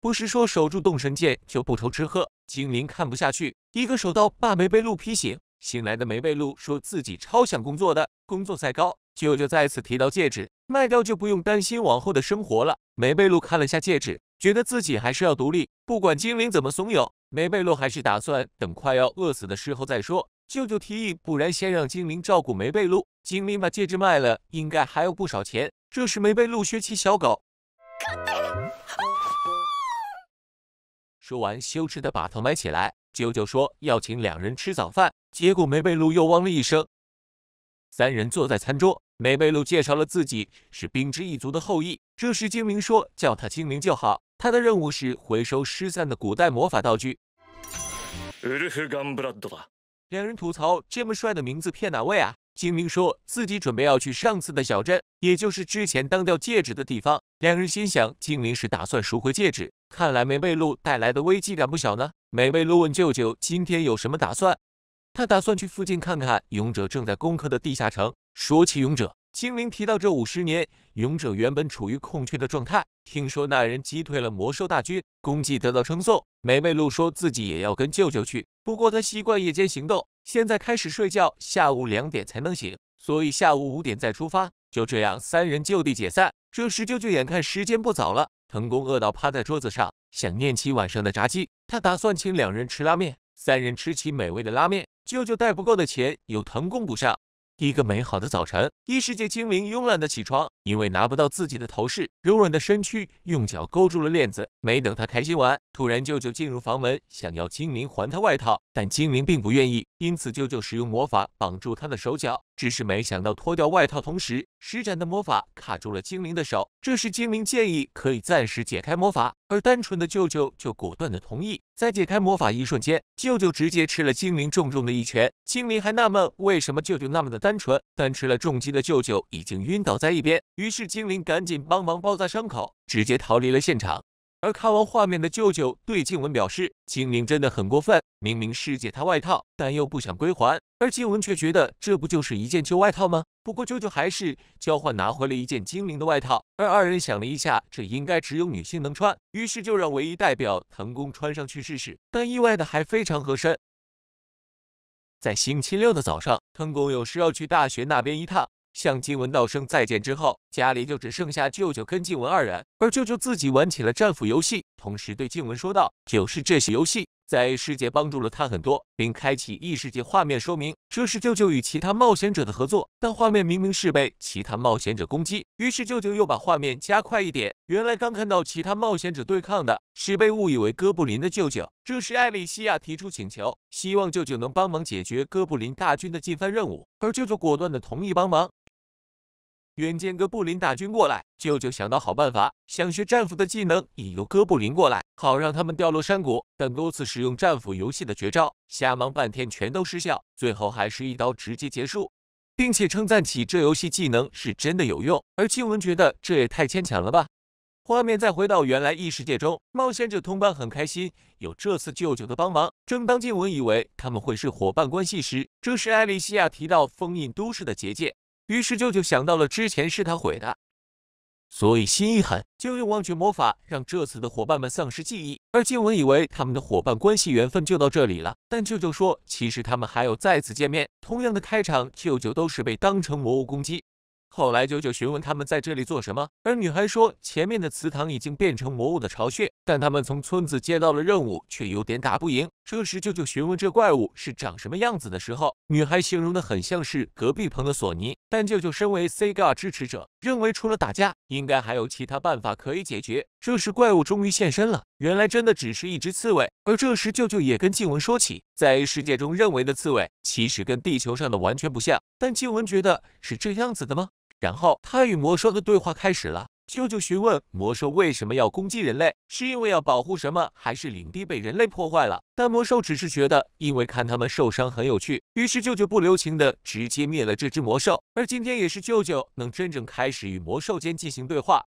不是说守住动神剑就不愁吃喝？精灵看不下去，一个手刀把梅贝露劈醒。醒来的梅贝露说自己超想工作的，工作再高。舅舅再次提到戒指，卖掉就不用担心往后的生活了。梅贝露看了下戒指。觉得自己还是要独立，不管精灵怎么怂恿，梅贝露还是打算等快要饿死的时候再说。舅舅提议，不然先让精灵照顾梅贝露。精灵把戒指卖了，应该还有不少钱。这时梅贝露学起小狗，说完羞耻的把头埋起来。舅舅说要请两人吃早饭，结果梅贝露又汪了一声。三人坐在餐桌，梅贝露介绍了自己是冰之一族的后裔。这时精灵说叫他精灵就好。他的任务是回收失散的古代魔法道具。两人吐槽：“这么帅的名字骗哪位啊？”精灵说自己准备要去上次的小镇，也就是之前当掉戒指的地方。两人心想：精灵是打算赎回戒指，看来梅贝露带来的危机感不小呢。梅贝露问舅舅：“今天有什么打算？”他打算去附近看看勇者正在攻克的地下城。说起勇者。精灵提到，这五十年勇者原本处于空缺的状态。听说那人击退了魔兽大军，功绩得到称颂。梅梅露说自己也要跟舅舅去，不过她习惯夜间行动，现在开始睡觉，下午两点才能醒，所以下午五点再出发。就这样，三人就地解散。这时，舅舅眼看时间不早了，藤宫饿到趴在桌子上，想念起晚上的炸鸡。他打算请两人吃拉面。三人吃起美味的拉面，舅舅带不够的钱由藤宫补上。一个美好的早晨，异世界精灵慵懒的起床，因为拿不到自己的头饰，柔软的身躯用脚勾住了链子。没等他开心完，突然舅舅进入房门，想要精灵还他外套，但精灵并不愿意，因此舅舅使用魔法绑住他的手脚。只是没想到脱掉外套同时施展的魔法卡住了精灵的手，这时精灵建议可以暂时解开魔法，而单纯的舅舅就果断的同意。在解开魔法一瞬间，舅舅直接吃了精灵重重的一拳，精灵还纳闷为什么舅舅那么的单纯，但吃了重击的舅舅已经晕倒在一边，于是精灵赶紧帮忙包扎伤口，直接逃离了现场。而看完画面的舅舅对静文表示：“精灵真的很过分，明明是借他外套，但又不想归还。”而静文却觉得这不就是一件旧外套吗？不过舅舅还是交换拿回了一件精灵的外套。而二人想了一下，这应该只有女性能穿，于是就让唯一代表藤宫穿上去试试。但意外的还非常合身。在星期六的早上，藤宫有事要去大学那边一趟。向静文道声再见之后，家里就只剩下舅舅跟静文二人，而舅舅自己玩起了战斧游戏，同时对静文说道：“就是这些游戏在世界帮助了他很多。”并开启异世界画面说明这是舅舅与其他冒险者的合作，但画面明明是被其他冒险者攻击。于是舅舅又把画面加快一点，原来刚看到其他冒险者对抗的是被误以为哥布林的舅舅。这时艾丽西亚提出请求，希望舅舅能帮忙解决哥布林大军的进犯任务，而舅舅果断的同意帮忙。远见哥布林大军过来，舅舅想到好办法，想学战斧的技能引诱哥布林过来，好让他们掉落山谷。但多次使用战斧游戏的绝招，瞎忙半天全都失效，最后还是一刀直接结束，并且称赞起这游戏技能是真的有用。而静文觉得这也太牵强了吧。画面再回到原来异世界中，冒险者同伴很开心有这次舅舅的帮忙。正当静文以为他们会是伙伴关系时，这时艾莉西亚提到封印都市的结界。于是舅舅想到了之前是他毁的，所以心一狠，就用忘却魔法让这次的伙伴们丧失记忆。而静文以为他们的伙伴关系缘分就到这里了，但舅舅说其实他们还有再次见面。同样的开场，舅舅都是被当成魔物攻击。后来舅舅询问他们在这里做什么，而女孩说前面的祠堂已经变成魔物的巢穴，但他们从村子接到了任务，却有点打不赢。这时，舅舅询问这怪物是长什么样子的时候，女孩形容的很像是隔壁棚的索尼。但舅舅身为 Sega 支持者，认为除了打架，应该还有其他办法可以解决。这时，怪物终于现身了，原来真的只是一只刺猬。而这时，舅舅也跟静文说起，在世界中认为的刺猬，其实跟地球上的完全不像。但静文觉得是这样子的吗？然后，他与魔兽的对话开始了。舅舅询问魔兽为什么要攻击人类，是因为要保护什么，还是领地被人类破坏了？但魔兽只是觉得，因为看他们受伤很有趣，于是舅舅不留情的直接灭了这只魔兽。而今天也是舅舅能真正开始与魔兽间进行对话。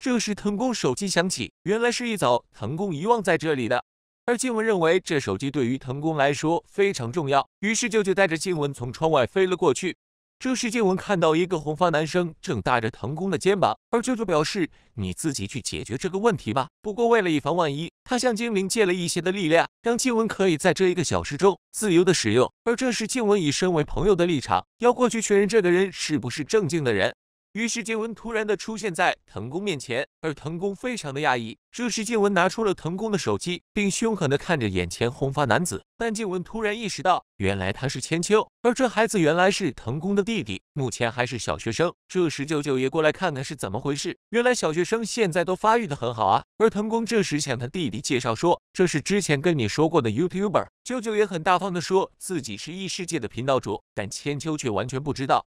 这时藤宫手机响起，原来是一早藤宫遗忘在这里的。而静文认为这手机对于藤宫来说非常重要，于是舅舅带着静文从窗外飞了过去。这时，静文看到一个红发男生正搭着藤宫的肩膀，而舅舅表示：“你自己去解决这个问题吧。”不过，为了以防万一，他向精灵借了一些的力量，让静文可以在这一个小时中自由的使用。而这时，静文以身为朋友的立场，要过去确认这个人是不是正经的人。于是静文突然的出现在藤宫面前，而藤宫非常的讶异。这时静文拿出了藤宫的手机，并凶狠的看着眼前红发男子。但静文突然意识到，原来他是千秋，而这孩子原来是藤宫的弟弟，目前还是小学生。这时舅舅也过来看看是怎么回事。原来小学生现在都发育的很好啊。而藤宫这时向他弟弟介绍说，这是之前跟你说过的 YouTuber。舅舅也很大方的说自己是异世界的频道主，但千秋却完全不知道。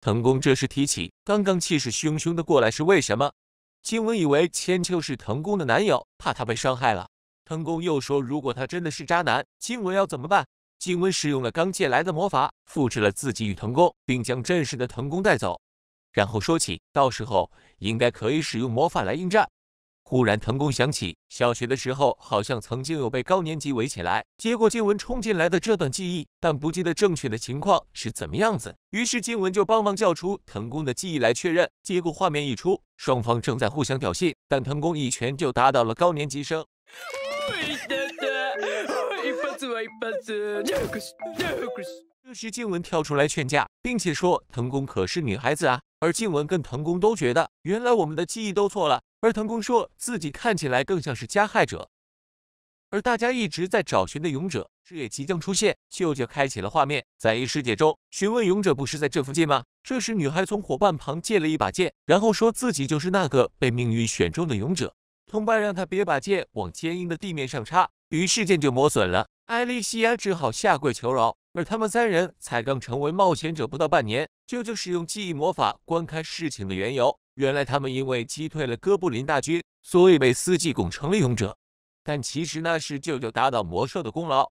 藤宫这时提起刚刚气势汹汹的过来是为什么？静文以为千秋是藤宫的男友，怕他被伤害了。藤宫又说如果他真的是渣男，静文要怎么办？静文使用了刚借来的魔法，复制了自己与藤宫，并将真实的藤宫带走。然后说起到时候应该可以使用魔法来应战。忽然，藤宫想起。小学的时候，好像曾经有被高年级围起来，结果静文冲进来的这段记忆，但不记得正确的情况是怎么样子。于是静文就帮忙叫出藤宫的记忆来确认。结果画面一出，双方正在互相挑衅，但藤宫一拳就打倒了高年级生。这时，静文跳出来劝架，并且说：“藤宫可是女孩子啊。”而静文跟藤宫都觉得，原来我们的记忆都错了。而藤宫说自己看起来更像是加害者。而大家一直在找寻的勇者，这也即将出现。舅舅开启了画面，在异世界中询问勇者不是在这附近吗？这时，女孩从伙伴旁借了一把剑，然后说自己就是那个被命运选中的勇者。同伴让他别把剑往坚硬的地面上插，于是剑就磨损了。艾莉西亚只好下跪求饶，而他们三人才刚成为冒险者不到半年，舅舅使用记忆魔法观看事情的缘由。原来他们因为击退了哥布林大军，所以被四季拱成了勇者，但其实那是舅舅打倒魔兽的功劳。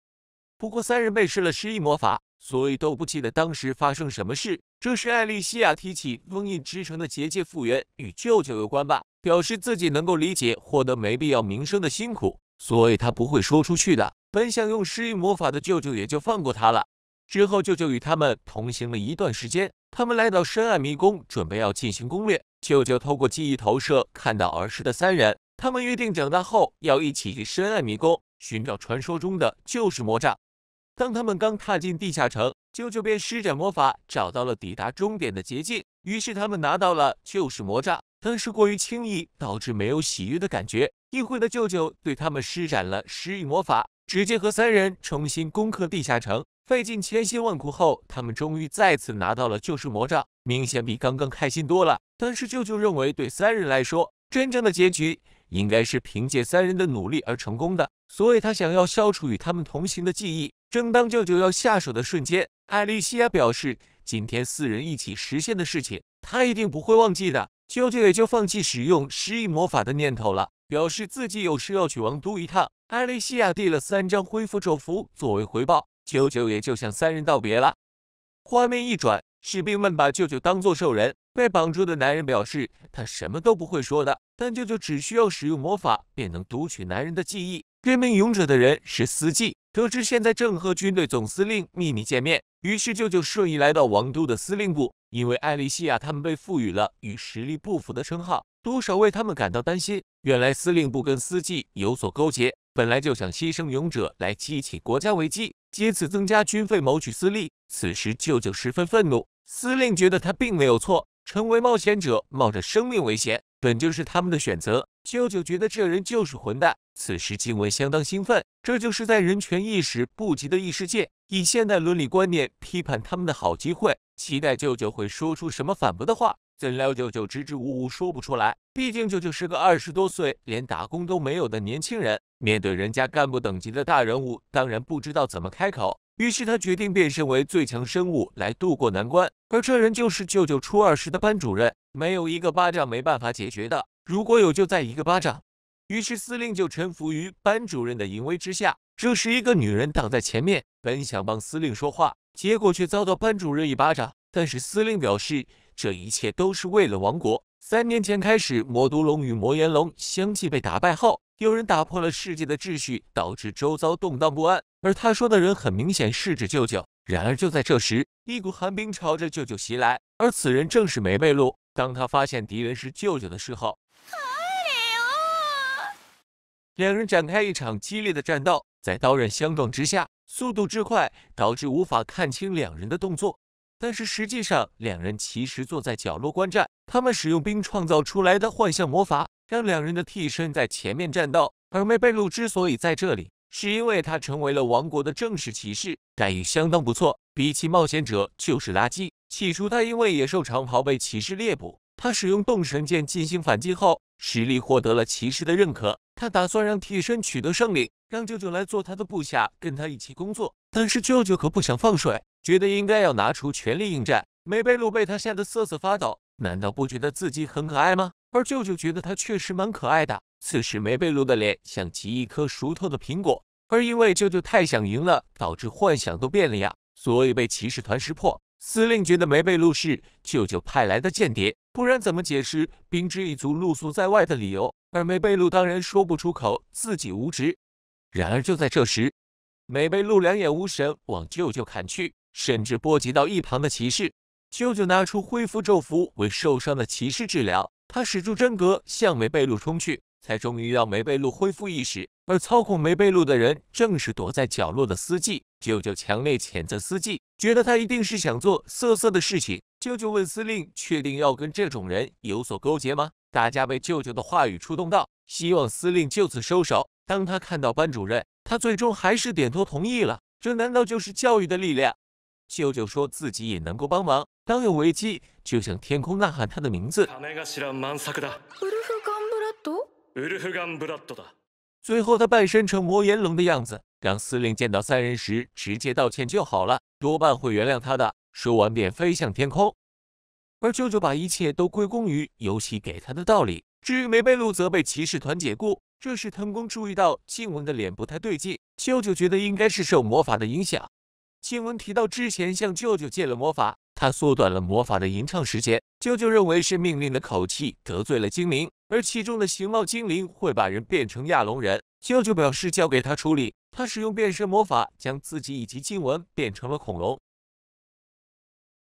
不过三人被施了失忆魔法，所以都不记得当时发生什么事。这时艾莉西亚提起封印之城的结界复原与舅舅有关吧，表示自己能够理解获得没必要名声的辛苦。所以，他不会说出去的。本想用失忆魔法的舅舅也就放过他了。之后，舅舅与他们同行了一段时间。他们来到深暗迷宫，准备要进行攻略。舅舅透过记忆投射，看到儿时的三人，他们约定长大后要一起去深暗迷宫寻找传说中的救世魔杖。当他们刚踏进地下城，舅舅便施展魔法，找到了抵达终点的捷径。于是，他们拿到了救世魔杖。但是过于轻易导致没有喜悦的感觉。议会的舅舅对他们施展了施忆魔法，直接和三人重新攻克地下城。费尽千辛万苦后，他们终于再次拿到了救世魔杖，明显比刚刚开心多了。但是舅舅认为，对三人来说，真正的结局应该是凭借三人的努力而成功的，所以他想要消除与他们同行的记忆。正当舅舅要下手的瞬间，艾莉西亚表示：“今天四人一起实现的事情，他一定不会忘记的。”舅舅也就放弃使用失忆魔法的念头了，表示自己有事要去王都一趟。艾莉西亚递了三张恢复咒符作为回报，舅舅也就向三人道别了。画面一转，士兵们把舅舅当作兽人，被绑住的男人表示他什么都不会说的，但舅舅只需要使用魔法便能读取男人的记忆。任命勇者的人是司机，得知现在正和军队总司令秘密见面，于是舅舅顺意来到王都的司令部。因为艾莉西亚他们被赋予了与实力不符的称号，多少为他们感到担心。原来司令部跟司机有所勾结，本来就想牺牲勇者来激起国家危机，借此增加军费谋取私利。此时舅舅十分愤怒，司令觉得他并没有错，成为冒险者冒着生命危险本就是他们的选择。舅舅觉得这人就是混蛋。此时静文相当兴奋，这就是在人权意识不及的异世界，以现代伦理观念批判他们的好机会。期待舅舅会说出什么反驳的话，怎料舅舅支支吾吾说不出来。毕竟舅舅是个二十多岁连打工都没有的年轻人，面对人家干部等级的大人物，当然不知道怎么开口。于是他决定变身为最强生物来渡过难关。而这人就是舅舅初二时的班主任，没有一个巴掌没办法解决的，如果有就再一个巴掌。于是司令就臣服于班主任的淫威之下。这时，一个女人挡在前面，本想帮司令说话，结果却遭到班主任一巴掌。但是司令表示，这一切都是为了王国。三年前开始，魔毒龙与魔炎龙相继被打败后，有人打破了世界的秩序，导致周遭动荡不安。而他说的人，很明显是指舅舅。然而就在这时，一股寒冰朝着舅舅袭来，而此人正是梅贝露。当他发现敌人是舅舅的时候。两人展开一场激烈的战斗，在刀刃相撞之下，速度之快导致无法看清两人的动作。但是实际上，两人其实坐在角落观战。他们使用冰创造出来的幻象魔法，让两人的替身在前面战斗。而梅贝露之所以在这里，是因为他成为了王国的正式骑士，待遇相当不错，比起冒险者就是垃圾。起初他因为野兽长袍被骑士猎捕，他使用冻神剑进行反击后。实力获得了骑士的认可，他打算让替身取得胜利，让舅舅来做他的部下，跟他一起工作。但是舅舅可不想放水，觉得应该要拿出全力应战。梅贝露被他吓得瑟瑟发抖，难道不觉得自己很可爱吗？而舅舅觉得他确实蛮可爱的。此时梅贝露的脸像极一颗熟透的苹果，而因为舅舅太想赢了，导致幻想都变了呀，所以被骑士团识破。司令觉得梅贝露是舅舅派来的间谍。不然怎么解释冰之一族露宿在外的理由？而梅贝露当然说不出口，自己无职。然而就在这时，梅贝露两眼无神，往舅舅砍去，甚至波及到一旁的骑士。舅舅拿出恢复咒符，为受伤的骑士治疗。他使出真格，向梅贝露冲去。才终于让梅贝露恢复意识，而操控梅贝露的人正是躲在角落的司机。舅舅强烈谴责司机，觉得他一定是想做色色的事情。舅舅问司令：“确定要跟这种人有所勾结吗？”大家被舅舅的话语触动到，希望司令就此收手。当他看到班主任，他最终还是点头同意了。这难道就是教育的力量？舅舅说自己也能够帮忙。当有危机，就向天空呐喊他的名字。最后，他变身成魔炎龙的样子，让司令见到三人时直接道歉就好了，多半会原谅他的。说完，便飞向天空。而舅舅把一切都归功于游戏给他的道理。至于梅贝露，则被骑士团解雇。这时，藤宫注意到静文的脸不太对劲，舅舅觉得应该是受魔法的影响。静文提到之前向舅舅借了魔法，他缩短了魔法的吟唱时间。舅舅认为是命令的口气得罪了精灵。而其中的形貌精灵会把人变成亚龙人。舅舅表示交给他处理，他使用变身魔法将自己以及静文变成了恐龙。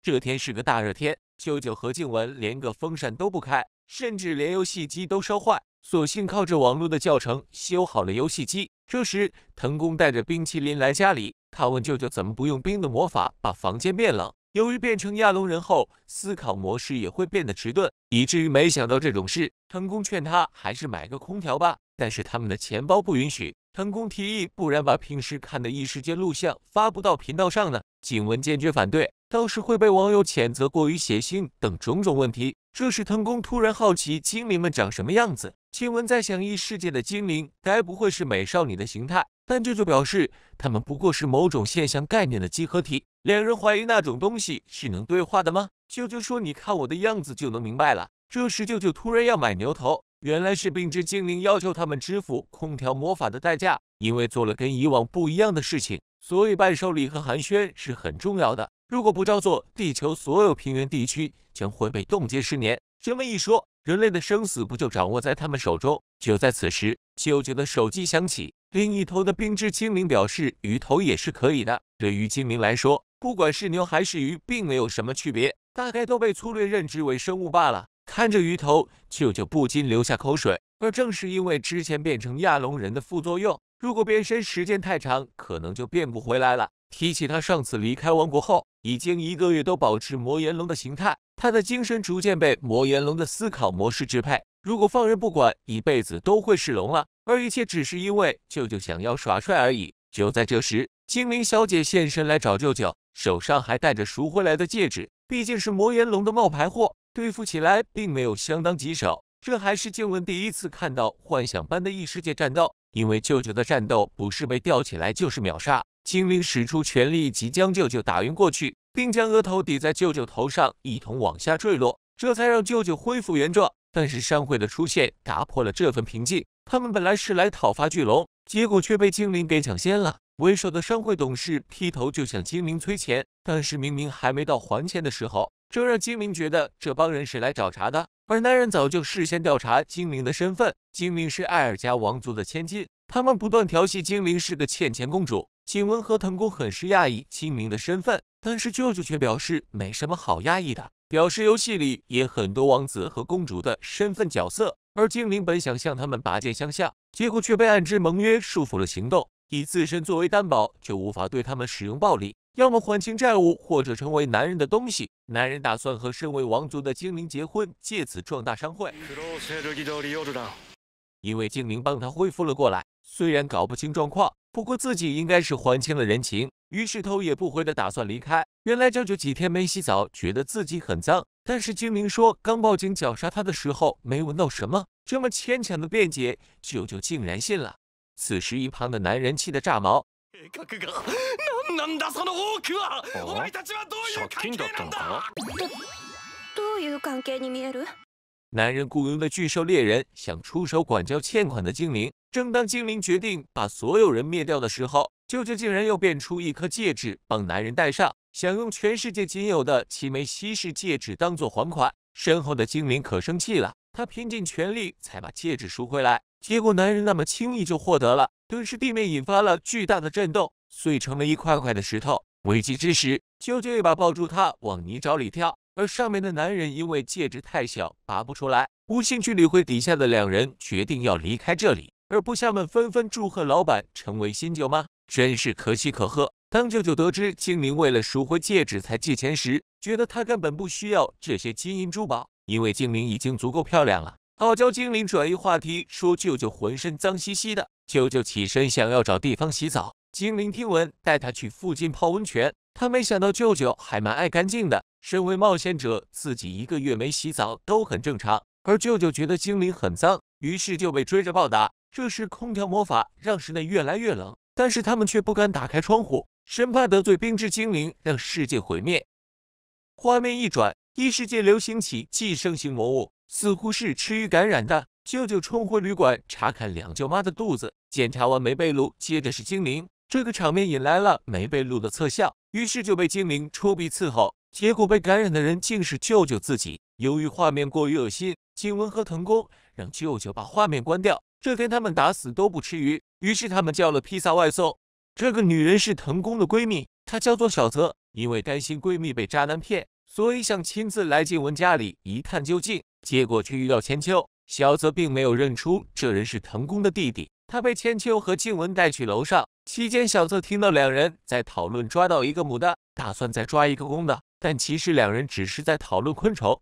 这天是个大热天，舅舅和静文连个风扇都不开，甚至连游戏机都烧坏。索性靠着网络的教程修好了游戏机。这时，藤宫带着冰淇淋来家里，他问舅舅怎么不用冰的魔法把房间变冷。由于变成亚龙人后，思考模式也会变得迟钝，以至于没想到这种事。藤宫劝他还是买个空调吧，但是他们的钱包不允许。藤宫提议，不然把平时看的异世界录像发布到频道上呢？景文坚决反对，倒是会被网友谴责过于血腥等种种问题。这时，藤宫突然好奇精灵们长什么样子。景文在想，异世界的精灵该不会是美少女的形态？但这就表示他们不过是某种现象概念的集合体。两人怀疑那种东西是能对话的吗？舅舅说：“你看我的样子就能明白了。”这时，舅舅突然要买牛头，原来是冰之精灵要求他们支付空调魔法的代价，因为做了跟以往不一样的事情，所以伴手礼和寒暄是很重要的。如果不照做，地球所有平原地区将会被冻结十年。这么一说，人类的生死不就掌握在他们手中？就在此时，舅舅的手机响起，另一头的冰之精灵表示鱼头也是可以的。对于精灵来说，不管是牛还是鱼，并没有什么区别，大概都被粗略认知为生物罢了。看着鱼头，舅舅不禁流下口水。而正是因为之前变成亚龙人的副作用，如果变身时间太长，可能就变不回来了。提起他上次离开王国后，已经一个月都保持魔炎龙的形态，他的精神逐渐被魔炎龙的思考模式支配。如果放任不管，一辈子都会是龙了。而一切只是因为舅舅想要耍帅而已。就在这时。精灵小姐现身来找舅舅，手上还戴着赎回来的戒指。毕竟是魔炎龙的冒牌货，对付起来并没有相当棘手。这还是静雯第一次看到幻想般的异世界战斗，因为舅舅的战斗不是被吊起来，就是秒杀。精灵使出全力，即将舅舅打晕过去，并将额头抵在舅舅头上，一同往下坠落，这才让舅舅恢复原状。但是商会的出现打破了这份平静，他们本来是来讨伐巨龙，结果却被精灵给抢先了。为首的商会董事劈头就向精灵催钱，但是明明还没到还钱的时候，这让精灵觉得这帮人是来找茬的。而男人早就事先调查精灵的身份，精灵是艾尔加王族的千金。他们不断调戏精灵是个欠钱公主。景文和藤宫很是讶异精灵的身份，但是舅舅却表示没什么好讶异的，表示游戏里也很多王子和公主的身份角色。而精灵本想向他们拔剑相向，结果却被暗之盟约束缚了行动。以自身作为担保，却无法对他们使用暴力，要么还清债务，或者成为男人的东西。男人打算和身为王族的精灵结婚，借此壮大商会。因为精灵帮他恢复了过来，虽然搞不清状况，不过自己应该是还清了人情，于是头也不回的打算离开。原来舅舅几天没洗澡，觉得自己很脏，但是精灵说刚报警绞杀他的时候没闻到什么，这么牵强的辩解，舅舅竟然信了。此时，一旁的男人气得炸毛。男人雇佣的巨兽猎人想出手管教欠款的精灵。正当精灵决定把所有人灭掉的时候，舅舅竟然又变出一颗戒指帮男人戴上，想用全世界仅有的七枚稀世戒指当做还款。身后的精灵可生气了，他拼尽全力才把戒指赎回来。结果男人那么轻易就获得了，顿时地面引发了巨大的震动，碎成了一块块的石头。危机之时，舅舅一把抱住他往泥沼里跳，而上面的男人因为戒指太小拔不出来，无心去理会底下的两人，决定要离开这里。而部下们纷纷祝贺老板成为新舅妈，真是可喜可贺。当舅舅得知精灵为了赎回戒指才借钱时，觉得他根本不需要这些金银珠宝，因为精灵已经足够漂亮了。傲娇精灵转移话题说：“舅舅浑身脏兮兮的。”舅舅起身想要找地方洗澡，精灵听闻带他去附近泡温泉。他没想到舅舅还蛮爱干净的，身为冒险者，自己一个月没洗澡都很正常。而舅舅觉得精灵很脏，于是就被追着暴打。这时空调魔法让室内越来越冷，但是他们却不敢打开窗户，生怕得罪冰之精灵，让世界毁灭。画面一转，异世界流行起寄生型魔物。似乎是吃鱼感染的，舅舅冲回旅馆查看两舅妈的肚子，检查完梅贝露，接着是精灵。这个场面引来了梅贝露的侧笑，于是就被精灵戳鼻伺候。结果被感染的人竟是舅舅自己。由于画面过于恶心，景文和藤宫让舅舅把画面关掉。这天他们打死都不吃鱼，于是他们叫了披萨外送。这个女人是藤宫的闺蜜，她叫做小泽，因为担心闺蜜被渣男骗。所以想亲自来静文家里一探究竟，结果却遇到千秋。小泽并没有认出这人是藤宫的弟弟。他被千秋和静文带去楼上期间，小泽听到两人在讨论抓到一个母的，打算再抓一个公的。但其实两人只是在讨论昆虫。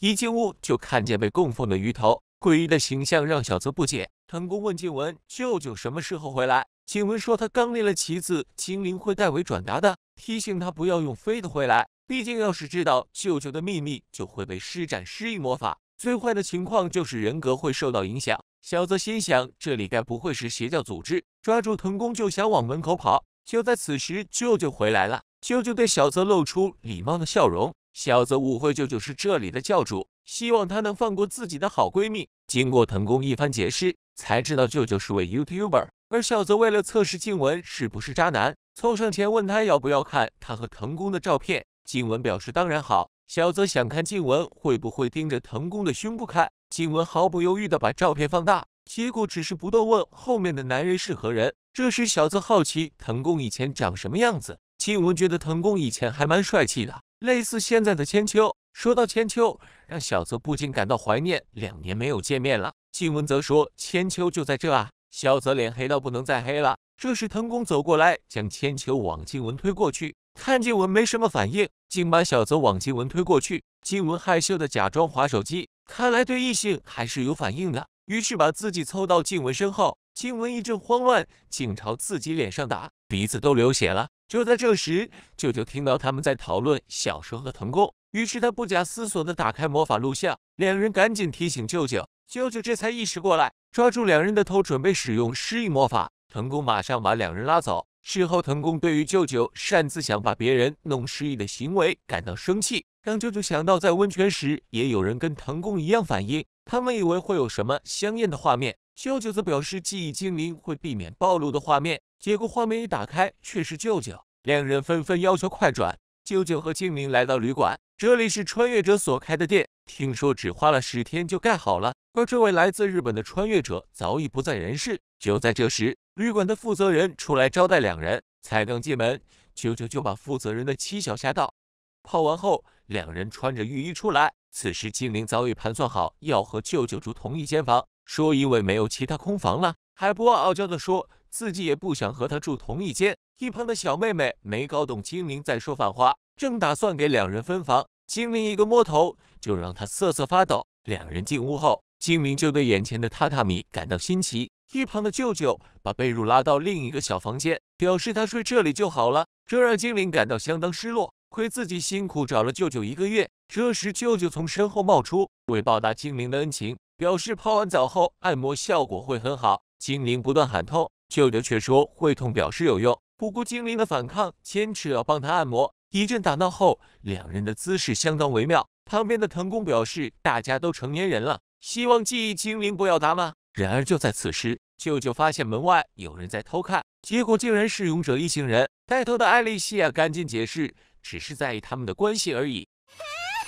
一进屋就看见被供奉的鱼头，诡异的形象让小泽不解。藤宫问静文：“舅舅什么时候回来？”静文说：“他刚立了旗子，精灵会代为转达的，提醒他不要用飞的回来。”毕竟，要是知道舅舅的秘密，就会被施展失忆魔法。最坏的情况就是人格会受到影响。小泽心想，这里该不会是邪教组织？抓住藤宫就想往门口跑。就在此时，舅舅回来了。舅舅对小泽露出礼貌的笑容。小泽误会舅舅是这里的教主，希望他能放过自己的好闺蜜。经过藤宫一番解释，才知道舅舅是位 YouTuber。而小泽为了测试静文是不是渣男，凑上前问他要不要看他和藤宫的照片。静文表示当然好，小泽想看静文会不会盯着藤宫的胸部看。静文毫不犹豫地把照片放大，结果只是不断问后面的男人是何人。这时小泽好奇藤宫以前长什么样子，静文觉得藤宫以前还蛮帅气的，类似现在的千秋。说到千秋，让小泽不禁感到怀念，两年没有见面了。静文则说千秋就在这啊，小泽脸黑到不能再黑了。这时藤宫走过来，将千秋往静文推过去。看见文没什么反应，竟把小泽往静文推过去。静文害羞的假装划手机，看来对异性还是有反应的。于是把自己凑到静文身后，静文一阵慌乱，竟朝自己脸上打，鼻子都流血了。就在这时，舅舅听到他们在讨论小时候的藤宫，于是他不假思索的打开魔法录像。两人赶紧提醒舅舅，舅舅这才意识过来，抓住两人的头，准备使用失忆魔法。藤宫马上把两人拉走。事后，藤宫对于舅舅擅自想把别人弄失忆的行为感到生气，让舅舅想到在温泉时也有人跟藤宫一样反应，他们以为会有什么香艳的画面。舅舅则表示记忆精灵会避免暴露的画面，结果画面一打开，却是舅舅，两人纷纷要求快转。舅舅和精灵来到旅馆，这里是穿越者所开的店，听说只花了十天就盖好了。而这位来自日本的穿越者早已不在人世。就在这时。旅馆的负责人出来招待两人，才刚进门，舅舅就把负责人的妻小吓到。泡完后，两人穿着浴衣出来。此时精灵早已盘算好要和舅舅住同一间房，说因为没有其他空房了，还不忘傲娇的说自己也不想和他住同一间。一旁的小妹妹没搞懂精灵在说反话，正打算给两人分房，精灵一个摸头就让他瑟瑟发抖。两人进屋后，精灵就对眼前的榻榻米感到新奇。一旁的舅舅把被褥拉到另一个小房间，表示他睡这里就好了。这让精灵感到相当失落，亏自己辛苦找了舅舅一个月。这时，舅舅从身后冒出，为报答精灵的恩情，表示泡完澡后按摩效果会很好。精灵不断喊痛，舅舅却说会痛，表示有用。不顾精灵的反抗，坚持要帮他按摩。一阵打闹后，两人的姿势相当微妙。旁边的藤宫表示，大家都成年人了，希望记忆精灵不要打骂。然而，就在此时，舅舅发现门外有人在偷看，结果竟然是勇者一行人。带头的艾莉西亚赶紧解释，只是在意他们的关系而已。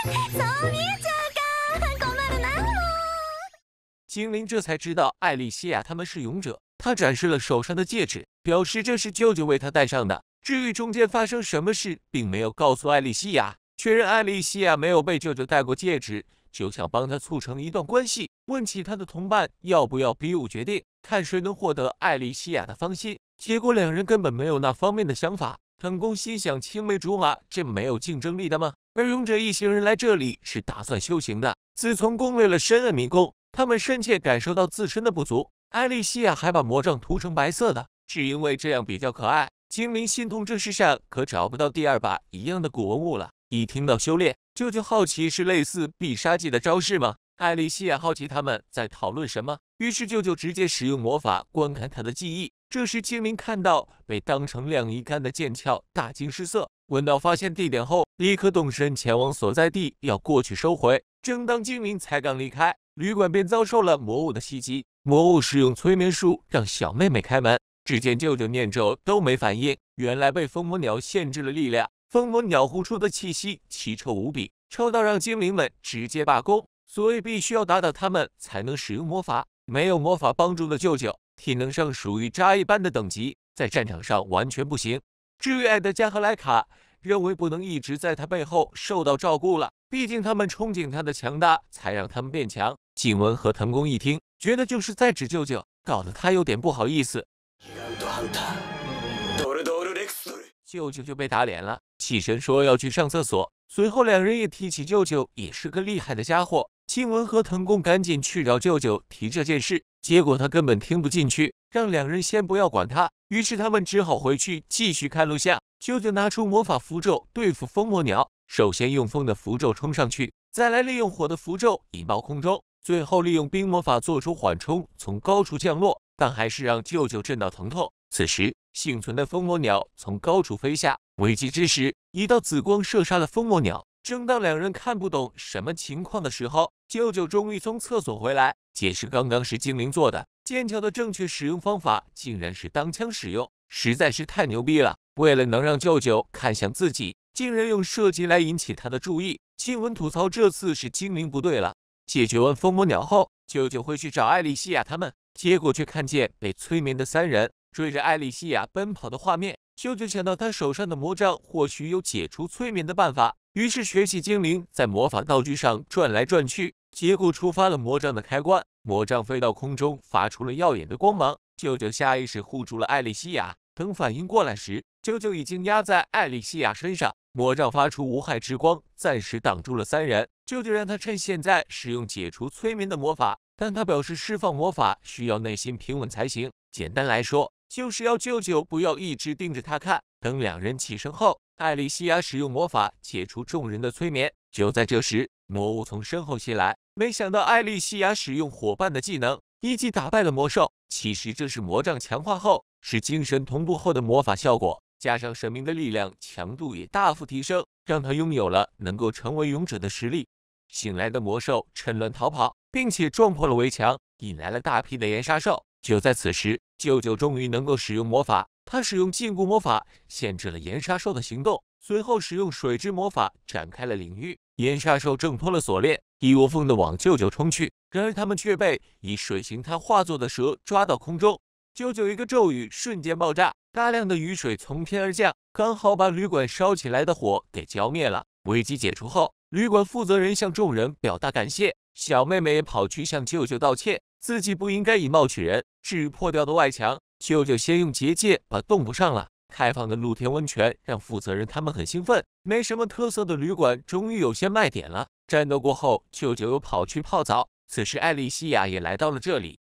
精灵这才知道艾莉西亚他们是勇者，他展示了手上的戒指，表示这是舅舅为他戴上的。至于中间发生什么事，并没有告诉艾莉西亚，确认艾莉西亚没有被舅舅戴过戒指。就想帮他促成一段关系，问起他的同伴要不要比武，决定看谁能获得艾丽西亚的芳心。结果两人根本没有那方面的想法。藤宫心想：青梅竹马这么没有竞争力的吗？而勇者一行人来这里是打算修行的。自从攻略了深暗迷宫，他们深切感受到自身的不足。艾莉西亚还把魔杖涂成白色的，是因为这样比较可爱。精灵心痛，这世上可找不到第二把一样的古文物了。一听到修炼，舅舅好奇是类似必杀技的招式吗？艾莉西亚好奇他们在讨论什么，于是舅舅直接使用魔法观看他的记忆。这时精灵看到被当成晾衣杆的剑鞘，大惊失色。闻到发现地点后，立刻动身前往所在地，要过去收回。正当精灵才刚离开旅馆，便遭受了魔物的袭击。魔物使用催眠术让小妹妹开门，只见舅舅念咒都没反应，原来被风魔鸟限制了力量。风魔鸟呼出的气息奇臭无比，臭到让精灵们直接罢工。所以必须要打倒他们才能使用魔法。没有魔法帮助的舅舅，体能上属于渣一般的等级，在战场上完全不行。至于艾德加和莱卡，认为不能一直在他背后受到照顾了，毕竟他们憧憬他的强大，才让他们变强。景文和藤宫一听，觉得就是在指舅舅，搞得他有点不好意思。舅舅就被打脸了，起身说要去上厕所。随后两人也提起舅舅也是个厉害的家伙。静文和藤宫赶紧去找舅舅提这件事，结果他根本听不进去，让两人先不要管他。于是他们只好回去继续看录像。舅舅拿出魔法符咒对付风魔鸟，首先用风的符咒冲上去，再来利用火的符咒引爆空中，最后利用冰魔法做出缓冲，从高处降落，但还是让舅舅震到疼痛。此时。幸存的风魔鸟从高处飞下，危机之时，一道紫光射杀了风魔鸟。正当两人看不懂什么情况的时候，舅舅终于从厕所回来，解释刚刚是精灵做的剑桥的正确使用方法，竟然是当枪使用，实在是太牛逼了。为了能让舅舅看向自己，竟然用射击来引起他的注意。新闻吐槽这次是精灵不对了。解决完风魔鸟后，舅舅会去找艾莉西亚他们，结果却看见被催眠的三人。追着艾莉西亚奔跑的画面，舅舅想到他手上的魔杖或许有解除催眠的办法，于是学习精灵在魔法道具上转来转去，结果触发了魔杖的开关，魔杖飞到空中，发出了耀眼的光芒。舅舅下意识护住了艾莉西亚，等反应过来时，舅舅已经压在艾莉西亚身上，魔杖发出无害之光，暂时挡住了三人。舅舅让他趁现在使用解除催眠的魔法，但他表示释放魔法需要内心平稳才行。简单来说。就是要舅舅不要一直盯着他看。等两人起身后，艾莉西亚使用魔法解除众人的催眠。就在这时，魔物从身后袭来，没想到艾莉西亚使用伙伴的技能，一击打败了魔兽。其实这是魔杖强化后，使精神同步后的魔法效果，加上神明的力量，强度也大幅提升，让他拥有了能够成为勇者的实力。醒来的魔兽趁乱逃跑，并且撞破了围墙，引来了大批的岩沙兽。就在此时，舅舅终于能够使用魔法。他使用禁锢魔法，限制了岩沙兽的行动。随后，使用水之魔法展开了领域。岩沙兽挣脱了锁链，一窝蜂的往舅舅冲去。然而，他们却被以水形态化作的蛇抓到空中。舅舅一个咒语，瞬间爆炸，大量的雨水从天而降，刚好把旅馆烧起来的火给浇灭了。危机解除后，旅馆负责人向众人表达感谢。小妹妹跑去向舅舅道歉，自己不应该以貌取人。至于破掉的外墙，舅舅先用结界把洞补上了。开放的露天温泉让负责人他们很兴奋，没什么特色的旅馆终于有些卖点了。战斗过后，舅舅又跑去泡澡。此时，艾莉西亚也来到了这里，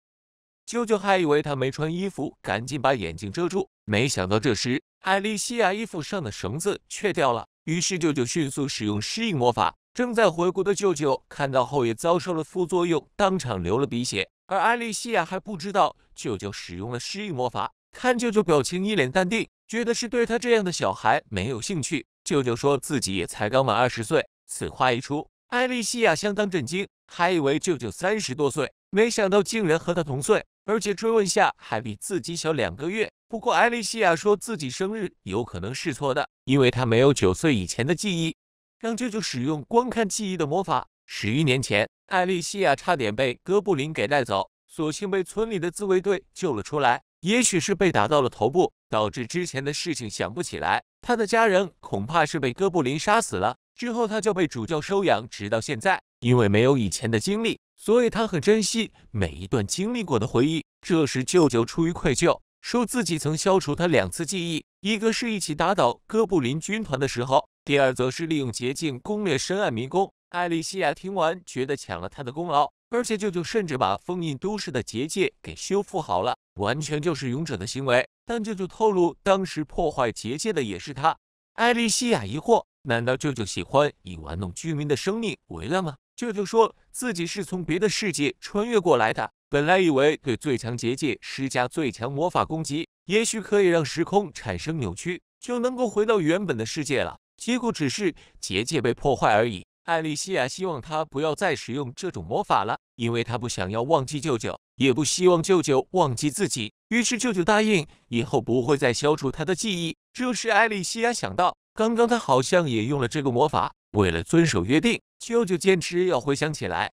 舅舅还以为他没穿衣服，赶紧把眼睛遮住。没想到这时，艾莉西亚衣服上的绳子却掉了，于是舅舅迅速使用适应魔法。正在回国的舅舅看到后也遭受了副作用，当场流了鼻血。而艾莉西亚还不知道舅舅使用了失忆魔法，看舅舅表情一脸淡定，觉得是对他这样的小孩没有兴趣。舅舅说自己也才刚满二十岁，此话一出，艾莉西亚相当震惊，还以为舅舅三十多岁，没想到竟然和他同岁，而且追问下还比自己小两个月。不过艾莉西亚说自己生日有可能是错的，因为他没有九岁以前的记忆。让舅舅使用观看记忆的魔法。十余年前，艾莉西亚差点被哥布林给带走，所幸被村里的自卫队救了出来。也许是被打到了头部，导致之前的事情想不起来。他的家人恐怕是被哥布林杀死了。之后他就被主教收养，直到现在。因为没有以前的经历，所以他很珍惜每一段经历过的回忆。这时舅舅出于愧疚，说自己曾消除他两次记忆，一个是一起打倒哥布林军团的时候。第二则是利用捷径攻略深暗迷宫。艾莉西亚听完觉得抢了他的功劳，而且舅舅甚至把封印都市的结界给修复好了，完全就是勇者的行为。但舅舅透露，当时破坏结界的也是他。艾莉西亚疑惑：难道舅舅喜欢以玩弄居民的生命为乐吗？舅舅说自己是从别的世界穿越过来的，本来以为对最强结界施加最强魔法攻击，也许可以让时空产生扭曲，就能够回到原本的世界了。结果只是结界被破坏而已。艾莉西亚希望他不要再使用这种魔法了，因为他不想要忘记舅舅，也不希望舅舅忘记自己。于是舅舅答应以后不会再消除他的记忆。这时艾莉西亚想到，刚刚他好像也用了这个魔法。为了遵守约定，舅舅坚持要回想起来。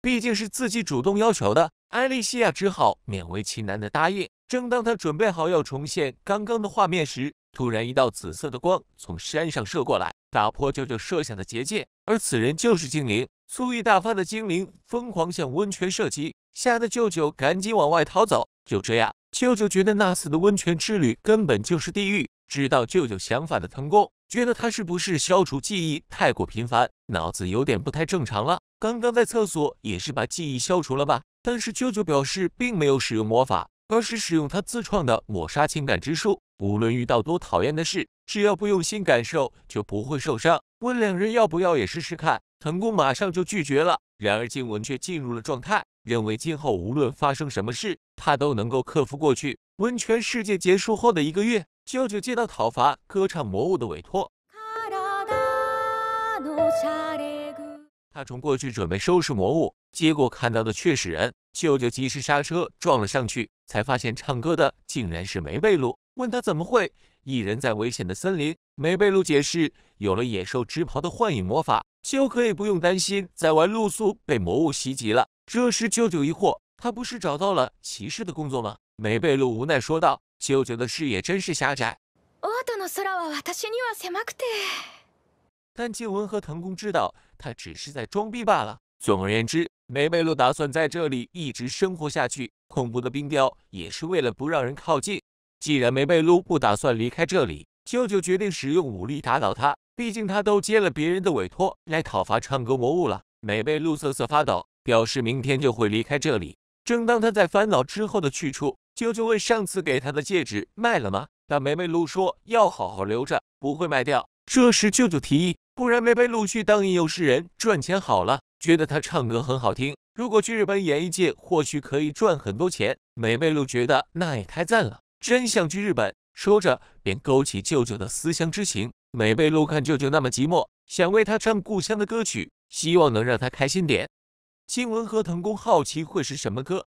毕竟，是自己主动要求的，艾莉西亚只好勉为其难的答应。正当他准备好要重现刚刚的画面时，突然一道紫色的光从山上射过来，打破舅舅设想的结界。而此人就是精灵。醋意大发的精灵疯狂向温泉射击，吓得舅舅赶紧往外逃走。就这样，舅舅觉得那次的温泉之旅根本就是地狱。知道舅舅想法的藤宫觉得他是不是消除记忆太过频繁，脑子有点不太正常了。刚刚在厕所也是把记忆消除了吧？但是舅舅表示并没有使用魔法。而是使用他自创的抹杀情感之术，无论遇到多讨厌的事，只要不用心感受，就不会受伤。问两人要不要也试试看，藤宫马上就拒绝了。然而静文却进入了状态，认为今后无论发生什么事，他都能够克服过去。温泉世界结束后的一个月，舅舅接到讨伐歌唱魔物的委托，他冲过去准备收拾魔物，结果看到的却是人。舅舅及时刹车，撞了上去，才发现唱歌的竟然是梅贝露。问他怎么会一人在危险的森林？梅贝露解释，有了野兽之袍的幻影魔法，就可以不用担心在玩外露宿被魔物袭击了。这时舅舅疑惑，他不是找到了骑士的工作吗？梅贝露无奈说道：“舅舅的视野真是狭窄。”但静文和藤宫知道，他只是在装逼罢了。总而言之。梅贝露打算在这里一直生活下去。恐怖的冰雕也是为了不让人靠近。既然梅贝露不打算离开这里，舅舅决定使用武力打倒他。毕竟他都接了别人的委托来讨伐唱歌魔物了。梅贝露瑟瑟发抖，表示明天就会离开这里。正当他在烦恼之后的去处，舅舅问上次给他的戒指卖了吗？但梅贝露说要好好留着，不会卖掉。这时舅舅提议，不然梅贝露去当吟游诗人赚钱好了。觉得他唱歌很好听，如果去日本演艺界，或许可以赚很多钱。美贝露觉得那也太赞了，真想去日本。说着，便勾起舅舅的思乡之情。美贝露看舅舅那么寂寞，想为他唱故乡的歌曲，希望能让他开心点。新闻和藤宫好奇会是什么歌，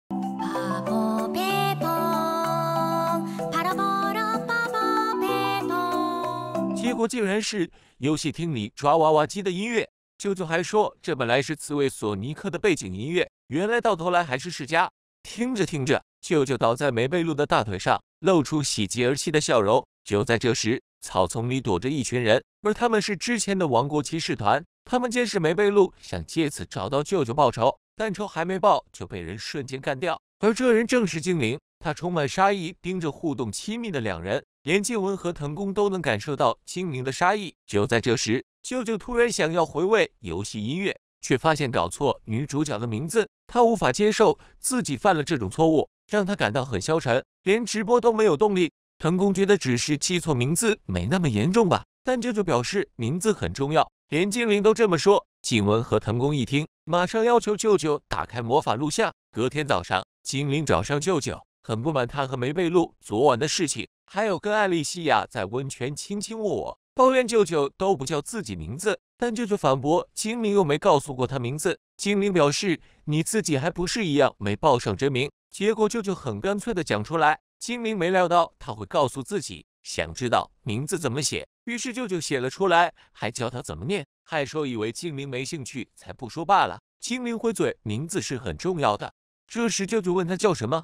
结果竟然是游戏厅里抓娃娃机的音乐。舅舅还说，这本来是刺猬索尼克的背景音乐。原来到头来还是世家。听着听着，舅舅倒在梅贝露的大腿上，露出喜极而泣的笑容。就在这时，草丛里躲着一群人，而他们是之前的王国骑士团。他们监视梅贝露，想借此找到舅舅报仇，但仇还没报，就被人瞬间干掉。而这人正是精灵，他充满杀意，盯着互动亲密的两人，连静文和藤宫都能感受到精灵的杀意。就在这时。舅舅突然想要回味游戏音乐，却发现搞错女主角的名字。他无法接受自己犯了这种错误，让他感到很消沉，连直播都没有动力。藤宫觉得只是记错名字，没那么严重吧？但舅舅表示名字很重要，连精灵都这么说。静文和藤宫一听，马上要求舅舅打开魔法录像。隔天早上，精灵找上舅舅，很不满他和梅贝露昨晚的事情，还有跟艾丽西亚在温泉卿卿我我。抱怨舅舅都不叫自己名字，但舅舅反驳：“精明又没告诉过他名字。”精明表示：“你自己还不是一样没报上真名？”结果舅舅很干脆的讲出来。精明没料到他会告诉自己，想知道名字怎么写，于是舅舅写了出来，还教他怎么念。害说以为精明没兴趣才不说罢了。精明回嘴：“名字是很重要的。”这时舅舅问他叫什么。